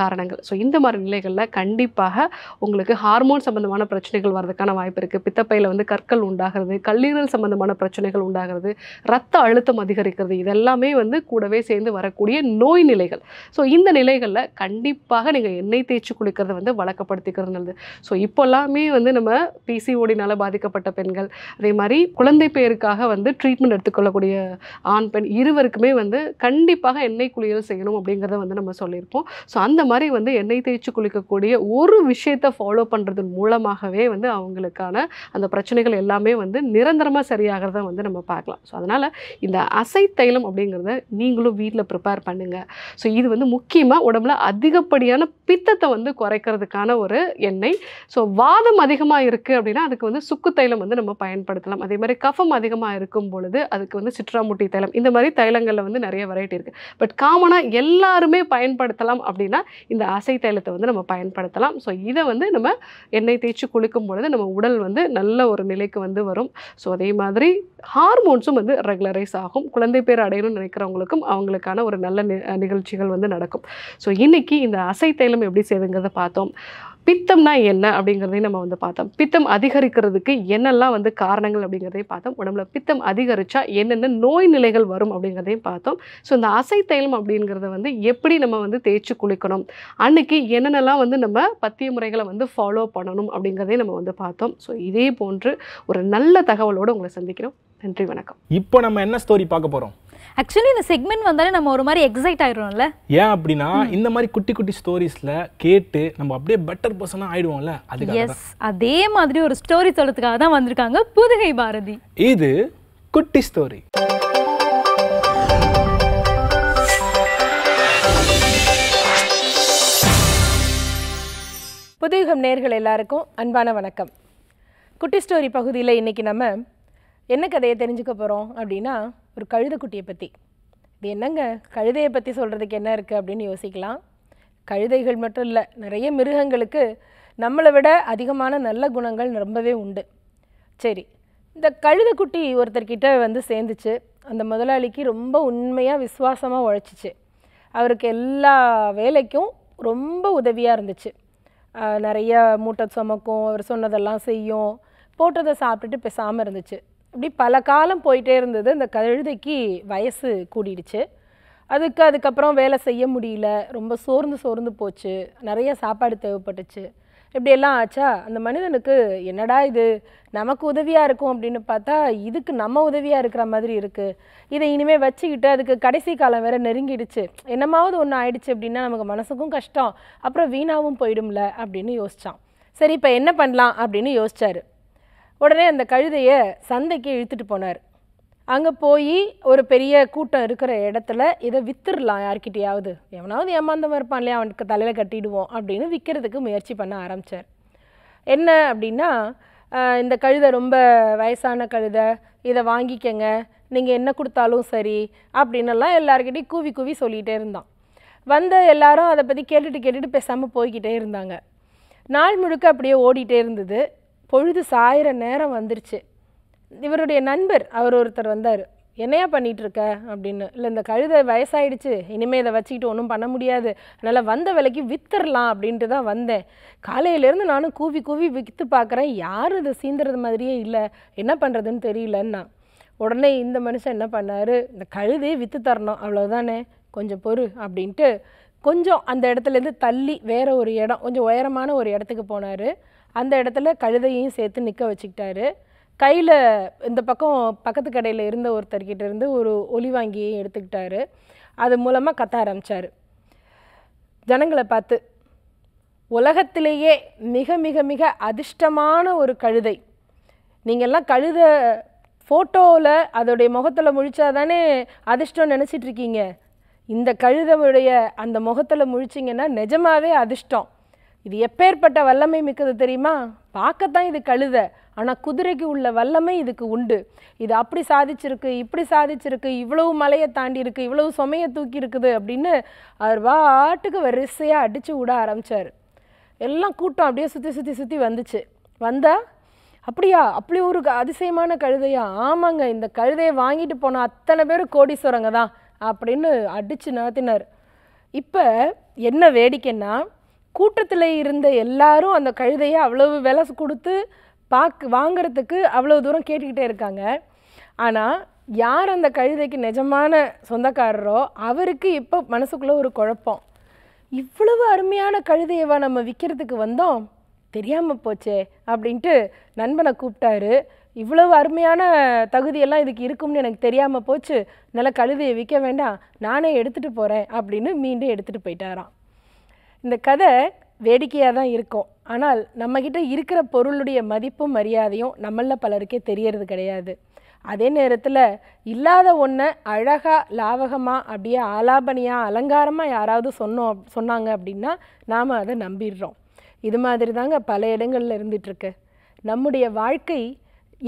காரணங்கள் ஸோ இந்த மாதிரி நிலைகளில் கண்டிப்பாக உங்களுக்கு ஹார்மோன் சம்மந்தமான பிரச்சனைகள் வர்றதுக்கான வாய்ப்பு இருக்குது பித்தப்பையில் வந்து கற்கள் உண்டாகிறது கல்லீரல் சம்மந்தமான பிரச்சனைகள் உண்டாகிறது ரத்த அழுத்தம் அதிகரிக்கிறது இதெல்லாமே வந்து கூட கூடவே சேர்ந்து வரக்கூடிய நோய் நிலைகள் ஸோ இந்த நிலைகளில் கண்டிப்பாக நீங்கள் எண்ணெய் தேய்ச்சி குளிக்கிறத வந்து வழக்கப்படுத்திக்கிறது நல்லது ஸோ இப்போல்லாமே வந்து நம்ம பிசிஓடினால் பாதிக்கப்பட்ட பெண்கள் அதே மாதிரி குழந்தை பேருக்காக வந்து ட்ரீட்மெண்ட் எடுத்துக்கொள்ளக்கூடிய ஆண் பெண் இருவருக்குமே வந்து கண்டிப்பாக எண்ணெய் குளியல் செய்யணும் அப்படிங்கிறத வந்து நம்ம சொல்லியிருப்போம் ஸோ அந்த மாதிரி வந்து எண்ணெய் தேய்ச்சி குளிக்கக்கூடிய ஒரு விஷயத்தை ஃபாலோ பண்ணுறதன் மூலமாகவே வந்து அவங்களுக்கான அந்த பிரச்சனைகள் எல்லாமே வந்து நிரந்தரமாக சரியாகிறத வந்து நம்ம பார்க்கலாம் ஸோ அதனால் இந்த அசை தைலம் அப்படிங்கிறத நீங்கள் நீங்களும் வீட்டில் ப்ரிப்பேர் பண்ணுங்கள் ஸோ இது வந்து முக்கியமாக உடம்புல அதிகப்படியான பித்தத்தை வந்து குறைக்கிறதுக்கான ஒரு எண்ணெய் ஸோ வாதம் அதிகமாக இருக்குது அப்படின்னா அதுக்கு வந்து சுக்கு தைலம் வந்து நம்ம பயன்படுத்தலாம் அதே மாதிரி கஃபம் அதிகமாக இருக்கும் பொழுது அதுக்கு வந்து சிற்றாமுட்டி தைலம் இந்த மாதிரி தைலங்களில் வந்து நிறைய வெரைட்டி இருக்குது பட் காமனாக எல்லாருமே பயன்படுத்தலாம் அப்படின்னா இந்த அசை தைலத்தை வந்து நம்ம பயன்படுத்தலாம் ஸோ இதை வந்து நம்ம எண்ணெய் தேய்ச்சி குளிக்கும் பொழுது நம்ம உடல் வந்து நல்ல ஒரு நிலைக்கு வந்து வரும் ஸோ அதே மாதிரி ஹார்மோன்ஸும் வந்து ரெகுலரைஸ் ஆகும் குழந்தை பேர் அடையணும்னு நினைக்கிறவங்களுக்கும் அவங்களுக்கான ஒரு நல்ல நிகழ்ச்சிகள் வந்து நடக்கும் ஸோ இன்றைக்கி இந்த அசை தைலம் எப்படி செய்யுதுங்கிறத பார்த்தோம் பித்தம்னா என்ன அப்படிங்கிறதையும் நம்ம வந்து பார்த்தோம் பித்தம் அதிகரிக்கிறதுக்கு என்னெல்லாம் வந்து காரணங்கள் அப்படிங்கிறதையும் பார்த்தோம் உடம்புல பித்தம் அதிகரித்தா என்னென்ன நோய் நிலைகள் வரும் அப்படிங்கிறதையும் பார்த்தோம் ஸோ இந்த அசை தைலம் அப்படிங்கிறத வந்து எப்படி நம்ம வந்து தேய்ச்சி குளிக்கணும் அன்னைக்கு என்னென்னலாம் வந்து நம்ம பத்திய முறைகளை வந்து ஃபாலோ பண்ணணும் அப்படிங்கிறதையும் நம்ம வந்து பார்த்தோம் ஸோ இதே போன்று ஒரு நல்ல தகவலோடு உங்களை சந்திக்கிறோம் நன்றி வணக்கம் இப்போ நம்ம என்ன ஸ்டோரி பார்க்க போகிறோம் ஆக்சுவலி இந்த செக்மெண்ட் வந்தாலே நம்ம ஒரு மாதிரி எக்ஸைட் ஆயிடுவோம்ல ஏன் அப்படின்னா இந்த மாதிரி குட்டி குட்டி ஸ்டோரிஸ்ல கேட்டு நம்ம அப்படியே பெட்டர் பர்சனா ஆயிடுவோம்ல அதுக்காக எஸ் அதே மாதிரி ஒரு ஸ்டோரி சொல்றதுக்காக தான் வந்திருக்காங்க புதுகை பாரதி இது குட்டி ஸ்டோரி புதுகம் நேர்கள் எல்லாருக்கும் அன்பான வணக்கம் குட்டி ஸ்டோரி பகுதியில் இன்றைக்கி நம்ம என்ன கதையை தெரிஞ்சுக்க போகிறோம் அப்படின்னா ஒரு கழுதைக்குட்டியை பற்றி இது என்னங்க கழுதையை பற்றி சொல்கிறதுக்கு என்ன இருக்குது அப்படின்னு யோசிக்கலாம் கழுதைகள் மட்டும் இல்லை நிறைய மிருகங்களுக்கு நம்மளை விட அதிகமான நல்ல குணங்கள் ரொம்பவே உண்டு சரி இந்த கழுதைக்குட்டி ஒருத்தர்கிட்ட வந்து சேர்ந்துச்சு அந்த முதலாளிக்கு ரொம்ப உண்மையாக விசுவாசமாக உழைச்சிச்சு அவருக்கு எல்லா வேலைக்கும் ரொம்ப உதவியாக இருந்துச்சு நிறைய மூட்டை சுமக்கும் அவர் சொன்னதெல்லாம் செய்யும் போட்டதை சாப்பிட்டுட்டு பேசாமல் இருந்துச்சு இப்படி பல காலம் போயிட்டே இருந்தது அந்த கழுதைக்கு வயசு கூடிடுச்சு அதுக்கு அதுக்கப்புறம் வேலை செய்ய முடியல ரொம்ப சோர்ந்து சோர்ந்து போச்சு நிறைய சாப்பாடு தேவைப்பட்டுச்சு இப்படியெல்லாம் ஆச்சா அந்த மனிதனுக்கு என்னடா இது நமக்கு உதவியாக இருக்கும் அப்படின்னு பார்த்தா இதுக்கு நம்ம உதவியாக இருக்கிற மாதிரி இருக்குது இதை இனிமேல் வச்சுக்கிட்டு அதுக்கு கடைசி காலம் வேற நெருங்கிடுச்சு என்னமாவது ஒன்று ஆயிடுச்சு அப்படின்னா நமக்கு மனசுக்கும் கஷ்டம் அப்புறம் வீணாவும் போயிடும்ல அப்படின்னு யோசித்தான் சரி இப்போ என்ன பண்ணலாம் அப்படின்னு யோசிச்சாரு உடனே அந்த கழுதையை சந்தைக்கு இழுத்துட்டு போனார் அங்கே போய் ஒரு பெரிய கூட்டம் இருக்கிற இடத்துல இதை வித்துடலாம் யார்கிட்டையாவது எவனாவது ஏமாந்தவன் இருப்பான் இல்லையா அவனுக்கு தலையில் கட்டிடுவோம் அப்படின்னு விற்கிறதுக்கு முயற்சி பண்ண ஆரம்பித்தார் என்ன அப்படின்னா இந்த கழுதை ரொம்ப வயசான கழுதை இதை வாங்கிக்கங்க நீங்கள் என்ன கொடுத்தாலும் சரி அப்படின்னுலாம் எல்லாருக்கிட்டையும் கூவி கூவி சொல்லிகிட்டே இருந்தான் வந்த எல்லாரும் அதை பற்றி கேட்டுட்டு கேட்டுட்டு பேசாமல் போய்கிட்டே இருந்தாங்க நாள் முழுக்க அப்படியே ஓடிட்டே இருந்தது பொழுது சாயிற நேரம் வந்துருச்சு இவருடைய நண்பர் அவர் ஒருத்தர் வந்தார் என்னையா பண்ணிகிட்ருக்க அப்படின்னு இல்லை இந்த கழுதை வயசாயிடுச்சு இனிமேல் இதை வச்சுக்கிட்டு ஒன்றும் பண்ண முடியாது அதனால் வந்த விலைக்கு விற்றுரலாம் அப்படின்ட்டு தான் வந்தேன் காலையிலேருந்து நானும் கூவி கூவி விற்று பார்க்குறேன் யார் இதை சீந்துறது மாதிரியே இல்லை என்ன பண்ணுறதுன்னு தெரியலன்னா உடனே இந்த மனுஷன் என்ன பண்ணார் இந்த கழுதையே விற்று தரணும் அவ்வளோதானே கொஞ்சம் பொறு அப்படின்ட்டு கொஞ்சம் அந்த இடத்துலேருந்து தள்ளி வேறு ஒரு இடம் கொஞ்சம் உயரமான ஒரு இடத்துக்கு போனார் அந்த இடத்துல கழுதையும் சேர்த்து நிற்க வச்சுக்கிட்டாரு கையில் இந்த பக்கம் பக்கத்து கடையில் இருந்த ஒருத்தர்கிட்ட இருந்து ஒரு ஒலி வாங்கியும் எடுத்துக்கிட்டாரு அது மூலமாக கத்த ஆரம்பித்தார் ஜனங்களை பார்த்து உலகத்திலேயே மிக மிக மிக அதிர்ஷ்டமான ஒரு கழுதை நீங்கள்லாம் கழுத ஃபோட்டோவில் அதோடைய முகத்தில் முழிச்சா தானே அதிர்ஷ்டம் நினச்சிட்ருக்கீங்க இந்த கழுதவுடைய அந்த முகத்தில் முழிச்சிங்கன்னா நிஜமாகவே அதிர்ஷ்டம் இது எப்பேற்பட்ட வல்லமை மிக்கது தெரியுமா பார்க்கத்தான் இது கழுத ஆனால் குதிரைக்கு உள்ள வல்லமை இதுக்கு உண்டு இது அப்படி சாதிச்சிருக்கு இப்படி சாதிச்சிருக்கு இவ்வளவு மலையை தாண்டி இருக்குது இவ்வளவு சுமையை தூக்கி இருக்குது அப்படின்னு அவர் வாட்டுக்கு வரிசையாக அடித்து விட ஆரம்பித்தார் எல்லாம் கூட்டம் அப்படியே சுற்றி சுற்றி சுற்றி வந்துச்சு வந்தால் அப்படியா அப்படி ஒரு அதிசயமான கழுதையா ஆமாங்க இந்த கழுதையை வாங்கிட்டு போன அத்தனை பேர் கோடீஸ்வரங்க தான் அப்படின்னு அடித்து நடத்தினார் இப்போ என்ன வேடிக்கைன்னா கூட்டத்தில் இருந்த எல்லாரும் அந்த கழுதையை அவ்வளவு விலை கொடுத்து பார்க்க வாங்கிறதுக்கு அவ்வளோ தூரம் கேட்டுக்கிட்டே இருக்காங்க ஆனால் யார் அந்த கழுதைக்கு நிஜமான சொந்தக்காரரோ அவருக்கு இப்போ மனசுக்குள்ளே ஒரு குழப்பம் இவ்வளவு அருமையான கழுதையவா நம்ம விற்கிறதுக்கு வந்தோம் தெரியாமல் போச்சே அப்படின்ட்டு நண்பனை கூப்பிட்டாரு இவ்வளவு அருமையான தகுதியெல்லாம் இதுக்கு இருக்கும்னு எனக்கு தெரியாமல் போச்சு நல்ல கழுதையை விற்க வேண்டாம் நானே எடுத்துகிட்டு போகிறேன் அப்படின்னு மீண்டும் எடுத்துகிட்டு போயிட்டாராம் இந்த கதை வேடிக்கையாக தான் இருக்கும் ஆனால் நம்மக்கிட்ட இருக்கிற பொருளுடைய மதிப்பும் மரியாதையும் நம்மளில் பலருக்கே தெரியறது கிடையாது அதே நேரத்தில் இல்லாத ஒன்றை அழகாக லாவகமாக அப்படியே ஆலாபனியாக அலங்காரமாக யாராவது சொன்னோம் சொன்னாங்க அப்படின்னா நாம் அதை நம்பிடுறோம் இது மாதிரி தாங்க பல இடங்களில் இருந்துகிட்ருக்கு நம்முடைய வாழ்க்கை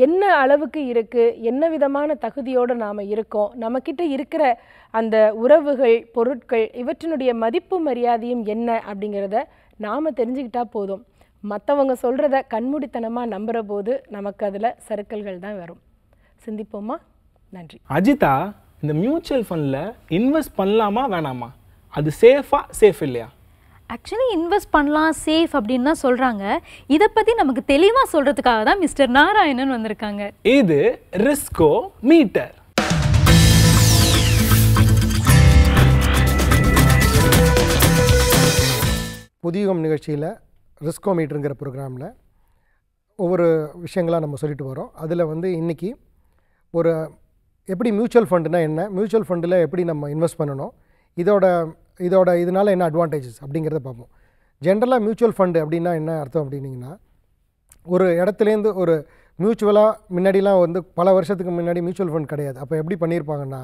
என்ன அளவுக்கு இருக்குது என்ன விதமான தகுதியோடு நாம் இருக்கோம் நம்மக்கிட்ட இருக்கிற அந்த உறவுகள் பொருட்கள் இவற்றினுடைய மதிப்பு மரியாதையும் என்ன அப்படிங்கிறத நாம் தெரிஞ்சுக்கிட்டால் போதும் மற்றவங்க சொல்கிறத கண்மூடித்தனமாக நம்புகிற போது நமக்கு அதில் சறுக்கல்கள் தான் வரும் சிந்திப்போமா நன்றி அஜிதா இந்த மியூச்சுவல் ஃபண்டில் இன்வெஸ்ட் பண்ணலாமா வேணாமா அது சேஃபாக சேஃப் இல்லையா ஆக்சுவலி இன்வெஸ்ட் பண்ணலாம் சேஃப் அப்படின்னு தான் சொல்கிறாங்க இதை பற்றி நமக்கு தெளிவாக சொல்கிறதுக்காக தான் மிஸ்டர் நாராயணன் வந்திருக்காங்க இது ரிஸ்கோ மீட்டர் புதியுகம் நிகழ்ச்சியில் ரிஸ்கோ மீட்டருங்கிற ப்ரோக்ராமில் ஒவ்வொரு விஷயங்களாக நம்ம சொல்லிட்டு வரோம் அதில் வந்து இன்றைக்கி ஒரு எப்படி மியூச்சுவல் ஃபண்டுனா என்ன மியூச்சுவல் ஃபண்டில் எப்படி நம்ம இன்வெஸ்ட் பண்ணணும் இதோட இதோட இதனால் என்ன அட்வான்டேஜஸ் அப்படிங்கிறத பார்ப்போம் ஜென்ரலாக மியூச்சுவல் ஃபண்டு அப்படின்னா என்ன அர்த்தம் அப்படின்னிங்கன்னா ஒரு இடத்துலேருந்து ஒரு மியூச்சுவலாக முன்னாடிலாம் வந்து பல வருஷத்துக்கு முன்னாடி மியூச்சுவல் ஃபண்ட் கிடையாது அப்போ எப்படி பண்ணியிருப்பாங்கன்னா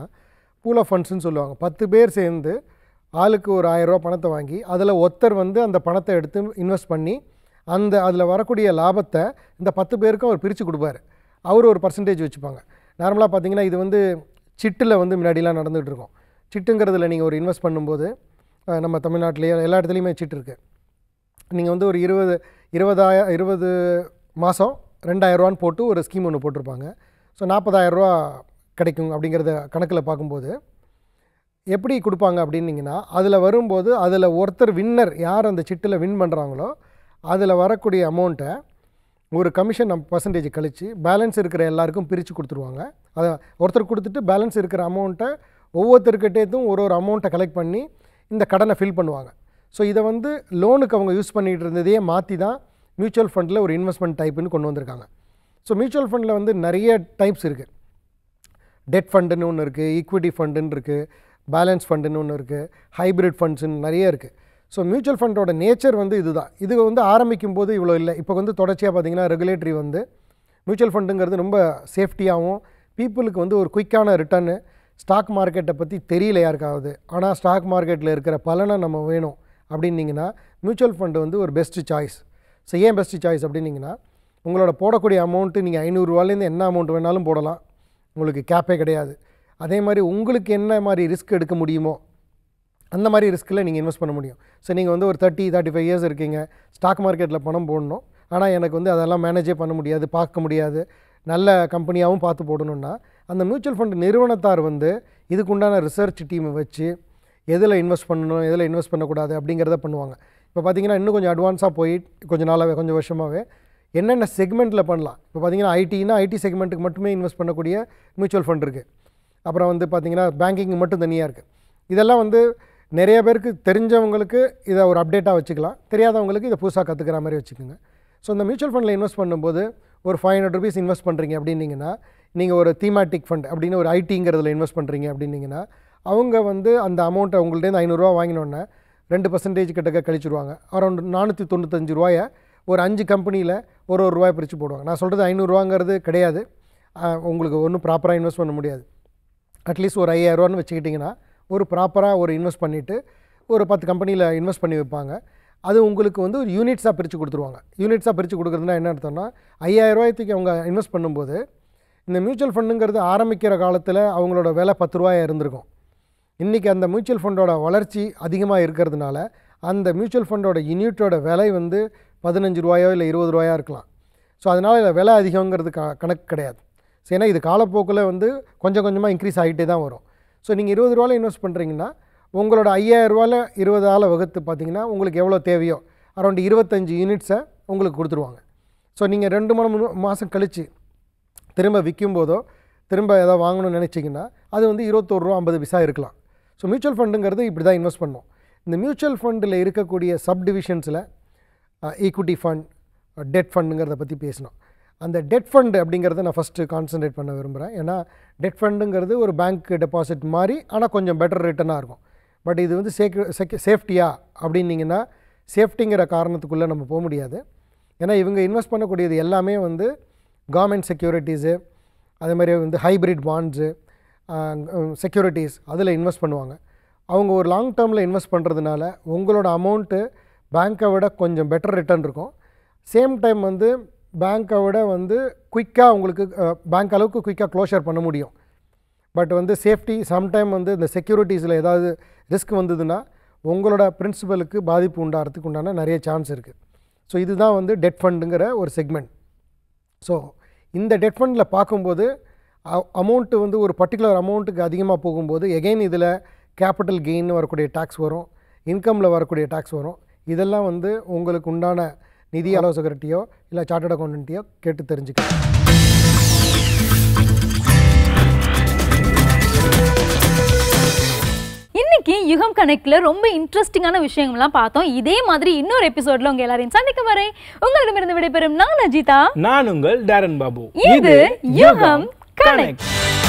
பூல் ஆஃப் ஃபண்ட்ஸ்னு சொல்லுவாங்க பத்து பேர் சேர்ந்து ஆளுக்கு ஒரு ஆயிரரூவா பணத்தை வாங்கி அதில் ஒருத்தர் வந்து அந்த பணத்தை எடுத்து இன்வெஸ்ட் பண்ணி அந்த அதில் வரக்கூடிய லாபத்தை இந்த பத்து பேருக்கும் அவர் பிரித்து கொடுப்பார் அவர் ஒரு பர்சன்டேஜ் வச்சுப்பாங்க நார்மலாக பார்த்திங்கன்னா இது வந்து சிட்டில் வந்து முன்னாடிலாம் நடந்துகிட்டு இருக்கும் சிட்டுங்கிறதுல நீங்கள் ஒரு இன்வெஸ்ட் பண்ணும்போது நம்ம தமிழ்நாட்டிலேயே எல்லா இடத்துலையுமே சிட்டு இருக்குது நீங்கள் வந்து ஒரு இருபது இருபதாய இருபது மாதம் ரெண்டாயிரரூவான்னு போட்டு ஒரு ஸ்கீம் ஒன்று போட்டிருப்பாங்க ஸோ நாற்பதாயிரரூவா கிடைக்கும் அப்படிங்கிறத கணக்கில் பார்க்கும்போது எப்படி கொடுப்பாங்க அப்படின்னிங்கன்னா அதில் வரும்போது அதில் ஒருத்தர் வின்னர் யார் அந்த சிட்டில் வின் பண்ணுறாங்களோ அதில் வரக்கூடிய அமௌண்ட்டை ஒரு கமிஷன் நம்ம பர்சன்டேஜ் கழித்து பேலன்ஸ் இருக்கிற எல்லாருக்கும் பிரித்து கொடுத்துருவாங்க அதை ஒருத்தர் கொடுத்துட்டு பேலன்ஸ் இருக்கிற அமௌண்ட்டை ஒவ்வொருத்தருக்கிட்டேயும் ஒரு ஒரு அமௌண்ட்டை கலெக்ட் பண்ணி இந்த கடனை ஃபில் பண்ணுவாங்க ஸோ இதை வந்து லோனுக்கு அவங்க யூஸ் பண்ணிகிட்டு இருந்ததையே மாற்றி தான் மியூச்சுவல் ஃபண்டில் ஒரு இன்வெஸ்ட்மெண்ட் டைப்புன்னு கொண்டு வந்திருக்காங்க ஸோ மியூச்சுவல் ஃபண்டில் வந்து நிறைய டைப்ஸ் இருக்குது டெட் ஃபண்டுன்னு ஒன்று இருக்குது ஈக்விட்டி ஃபண்டுன்னு இருக்குது பேலன்ஸ் ஃபண்டுன்னு ஒன்று இருக்குது ஹைப்ரிட் ஃபண்ட்ஸுன்னு நிறைய இருக்குது ஸோ மியூச்சுவல் ஃபண்டோட நேச்சர் வந்து இதுதான் இது வந்து ஆரம்பிக்கும் போது இவ்வளோ இல்லை இப்போ வந்து தொடர்ச்சியாக பார்த்திங்கன்னா ரெகுலேட்டரி வந்து மியூச்சுவல் ஃபண்டுங்கிறது ரொம்ப சேஃப்டியாகவும் பீப்புளுக்கு வந்து ஒரு குயிக்கான ரிட்டர்னு ஸ்டாக் மார்க்கெட்டை பற்றி தெரியல யாருக்காவது ஆனால் ஸ்டாக் மார்க்கெட்டில் இருக்கிற பலனை நம்ம வேணும் அப்படின்னிங்கன்னா மியூச்சுவல் ஃபண்டு வந்து ஒரு பெஸ்ட்டு சாய்ஸ் ஸோ ஏன் பெஸ்ட்டு சாய்ஸ் அப்படின்னிங்கன்னா உங்களோட போடக்கூடிய அமௌண்ட்டு நீங்கள் ஐநூறுரூவாலேருந்து என்ன அமௌண்ட் வேணாலும் போடலாம் உங்களுக்கு கேப்பே கிடையாது அதே மாதிரி உங்களுக்கு என்ன மாதிரி ரிஸ்க் எடுக்க முடியுமோ அந்த மாதிரி ரிஸ்க்கில் நீங்கள் இன்வெஸ்ட் பண்ண முடியும் ஸோ நீங்கள் வந்து ஒரு தேர்ட்டி தேர்ட்டி ஃபைவ் இயர்ஸ் இருக்கீங்க ஸ்டாக் மார்க்கெட்டில் பணம் போடணும் ஆனால் எனக்கு வந்து அதெல்லாம் மேனேஜே பண்ண முடியாது பார்க்க முடியாது நல்ல கம்பெனியாகவும் பார்த்து போடணுன்னா அந்த மியூச்சுவல் ஃபண்ட் நிறுவனத்தார் வந்து இதுக்கு உண்டான ரிசர்ச் டீமை வச்சு எதில் இன்வெஸ்ட் பண்ணணும் எதில் இன்வெஸ்ட் பண்ணக்கூடாது அப்படிங்கிறத பண்ணுவாங்க இப்போ பார்த்திங்கன்னா இன்னும் கொஞ்சம் அட்வான்ஸாக போய் கொஞ்சம் நாளாகவே கொஞ்சம் வருஷமாகவே என்னென்ன செக்மெண்ட்டில் பண்ணலாம் இப்போ பார்த்திங்கன்னா ஐடினா ஐடி செக்மெண்ட்டுக்கு மட்டுமே இன்வெஸ்ட் பண்ணக்கூடிய மியூச்சுவல் ஃபண்ட் இருக்குது அப்புறம் வந்து பார்த்திங்கன்னா பேங்கிங் மட்டும் தனியாக இருக்குது இதெல்லாம் வந்து நிறைய பேருக்கு தெரிஞ்சவங்களுக்கு இதை ஒரு அப்டேட்டாக வச்சுக்கலாம் தெரியாதவங்களுக்கு இதை புதுசாக கற்றுக்கிற மாதிரி வச்சுக்கோங்க ஸோ இந்த மியூச்சுவல் ஃபண்டில் இன்வெஸ்ட் பண்ணும்போது ஒரு ஃபைவ் ஹண்ட்ரட் ருபீஸ் இன்வெஸ்ட் பண்ணுறீங்க அப்படின்னிங்கன்னா நீங்கள் ஒரு தீமேட்டிக் ஃபண்ட் அப்படின்னு ஒரு ஐடிங்கிறதுல இன்வெஸ்ட் பண்ணுறீங்க அப்படின்னிங்கன்னா அவங்க வந்து அந்த அமௌண்ட்டை உங்கள்கிட்டேருந்து ஐநூறுரூவா வாங்கினோடனே ரெண்டு பர்சன்டேஜ் கிட்டக்க கழிச்சிருவாங்க அரௌண்ட் நானூற்றி தொண்ணூத்தஞ்சு ரூபாயை ஒரு அஞ்சு கம்பெனியில் ஒரு ஒரு ரூபாய் பிரித்து போடுவாங்க நான் சொல்கிறது ஐநூறுரூவாங்கிறது கிடையாது உங்களுக்கு ஒன்றும் ப்ராப்பராக இன்வெஸ்ட் பண்ண முடியாது அட்லீஸ்ட் ஒரு ஐயாயிரரூவான்னு வச்சுக்கிட்டிங்கன்னா ஒரு ப்ராப்பராக ஒரு இன்வெஸ்ட் பண்ணிவிட்டு ஒரு பத்து கம்பெனியில் இன்வெஸ்ட் பண்ணி வைப்பாங்க அது உங்களுக்கு வந்து ஒரு யூனிட்ஸாக பிரித்து கொடுத்துருவாங்க யூனிட்ஸாக பிரித்து கொடுக்குறதுனா என்ன அர்த்தம்னா ஐயாயிரரூவாய்க்கு அவங்க இன்வெஸ்ட் பண்ணும்போது இந்த மியூச்சுவல் ஃபண்டுங்கிறது ஆரம்பிக்கிற காலத்தில் அவங்களோட விலை பத்து ரூபாயாக இருந்திருக்கும் இன்றைக்கி அந்த மியூச்சுவல் ஃபண்டோட வளர்ச்சி அதிகமாக இருக்கிறதுனால அந்த மியூச்சுவல் ஃபண்டோட யூனிட்டோட விலை வந்து பதினஞ்சு ரூபாயோ இல்லை இருபது ரூபாயோ இருக்கலாம் ஸோ அதனால் இதில் விலை அதிகங்கிறது க கணக்கு கிடையாது ஸோ ஏன்னா இது காலப்போக்கில் வந்து கொஞ்சம் கொஞ்சமாக இன்க்ரீஸ் ஆகிட்டே தான் வரும் ஸோ நீங்கள் இருபது ரூபாயில் இன்வெஸ்ட் பண்ணுறீங்கன்னா உங்களோட ஐயாயிரரூவாவில் இருபதால் வகுத்து பார்த்தீங்கன்னா உங்களுக்கு எவ்வளோ தேவையோ அரௌண்ட் இருபத்தஞ்சி யூனிட்ஸை உங்களுக்கு கொடுத்துருவாங்க ஸோ நீங்கள் ரெண்டு மூணு மாதம் கழித்து திரும்ப விற்கும் போதோ திரும்ப ஏதாவது வாங்கணும்னு நினச்சிங்கன்னா அது வந்து இருபத்தோரு ரூபா ஐம்பது விசா இருக்கலாம் ஸோ மியூச்சுவல் ஃபண்டுங்கிறது இப்படி தான் இன்வெஸ்ட் பண்ணோம் இந்த மியூச்சுவல் ஃபண்டில் இருக்கக்கூடிய சப் டிவிஷன்ஸில் ஈக்விட்டி ஃபண்ட் டெட் ஃபண்டுங்கிறத பற்றி பேசினோம் அந்த டெட் ஃபண்டு அப்படிங்கிறத நான் ஃபஸ்ட்டு கான்சன்ட்ரேட் பண்ண விரும்புகிறேன் ஏன்னா டெட் ஃபண்டுங்கிறது ஒரு பேங்க் டெபாசிட் மாதிரி ஆனால் கொஞ்சம் பெட்டர் ரிட்டர்னாக இருக்கும் பட் இது வந்து சேக் செக் சேஃப்டியா அப்படின்னிங்கன்னா சேஃப்டிங்கிற காரணத்துக்குள்ளே நம்ம போக முடியாது ஏன்னா இவங்க இன்வெஸ்ட் பண்ணக்கூடியது எல்லாமே வந்து கவர்மெண்ட் செக்யூரிட்டிஸு அதே மாதிரி வந்து ஹைப்ரிட் பாண்ட்ஸு செக்யூரிட்டிஸ் அதில் இன்வெஸ்ட் பண்ணுவாங்க அவங்க ஒரு லாங் டேர்மில் இன்வெஸ்ட் பண்ணுறதுனால உங்களோட அமௌண்ட்டு பேங்க்கை விட கொஞ்சம் பெட்டர் ரிட்டர்ன் இருக்கும் சேம் டைம் வந்து பேங்க்கை விட வந்து குயிக்காக உங்களுக்கு பேங்க் அளவுக்கு குயிக்காக க்ளோஷர் பண்ண முடியும் பட் வந்து சேஃப்டி சம்டைம் வந்து இந்த செக்யூரிட்டிஸில் ஏதாவது ரிஸ்க் வந்ததுன்னா உங்களோட பிரின்சிபலுக்கு பாதிப்பு உண்டாகிறதுக்கு உண்டான நிறைய சான்ஸ் இருக்குது ஸோ இதுதான் வந்து டெட் ஃபண்டுங்கிற ஒரு செக்மெண்ட் ஸோ இந்த டெட் ஃபண்டில் பார்க்கும்போது அமௌண்ட்டு வந்து ஒரு பர்டிகுலர் அமௌண்ட்டுக்கு அதிகமாக போகும்போது எகெயின் இதில் கேபிட்டல் கெயின் வரக்கூடிய டேக்ஸ் வரும் இன்கமில் வரக்கூடிய டேக்ஸ் வரும் இதெல்லாம் வந்து உங்களுக்கு உண்டான நிதி ஆலோசகர்கிட்டையோ இல்லை சார்ட்டர்ட் அக்கௌண்ட்டையோ கேட்டு தெரிஞ்சுக்கலாம் இன்னைக்கு யுகம் கணக்கில் ரொம்ப இன்ட்ரெஸ்டிங்கான விஷயங்கள்லாம் பார்த்தோம் இதே மாதிரி இன்னொரு எபிசோட்ல உங்க எல்லாரையும் சந்திக்க வரை உங்களிடமிருந்து விடைபெறும் நான் அஜிதா நான் உங்கள் டேரன் பாபு இது யுகம் கனெக்ட்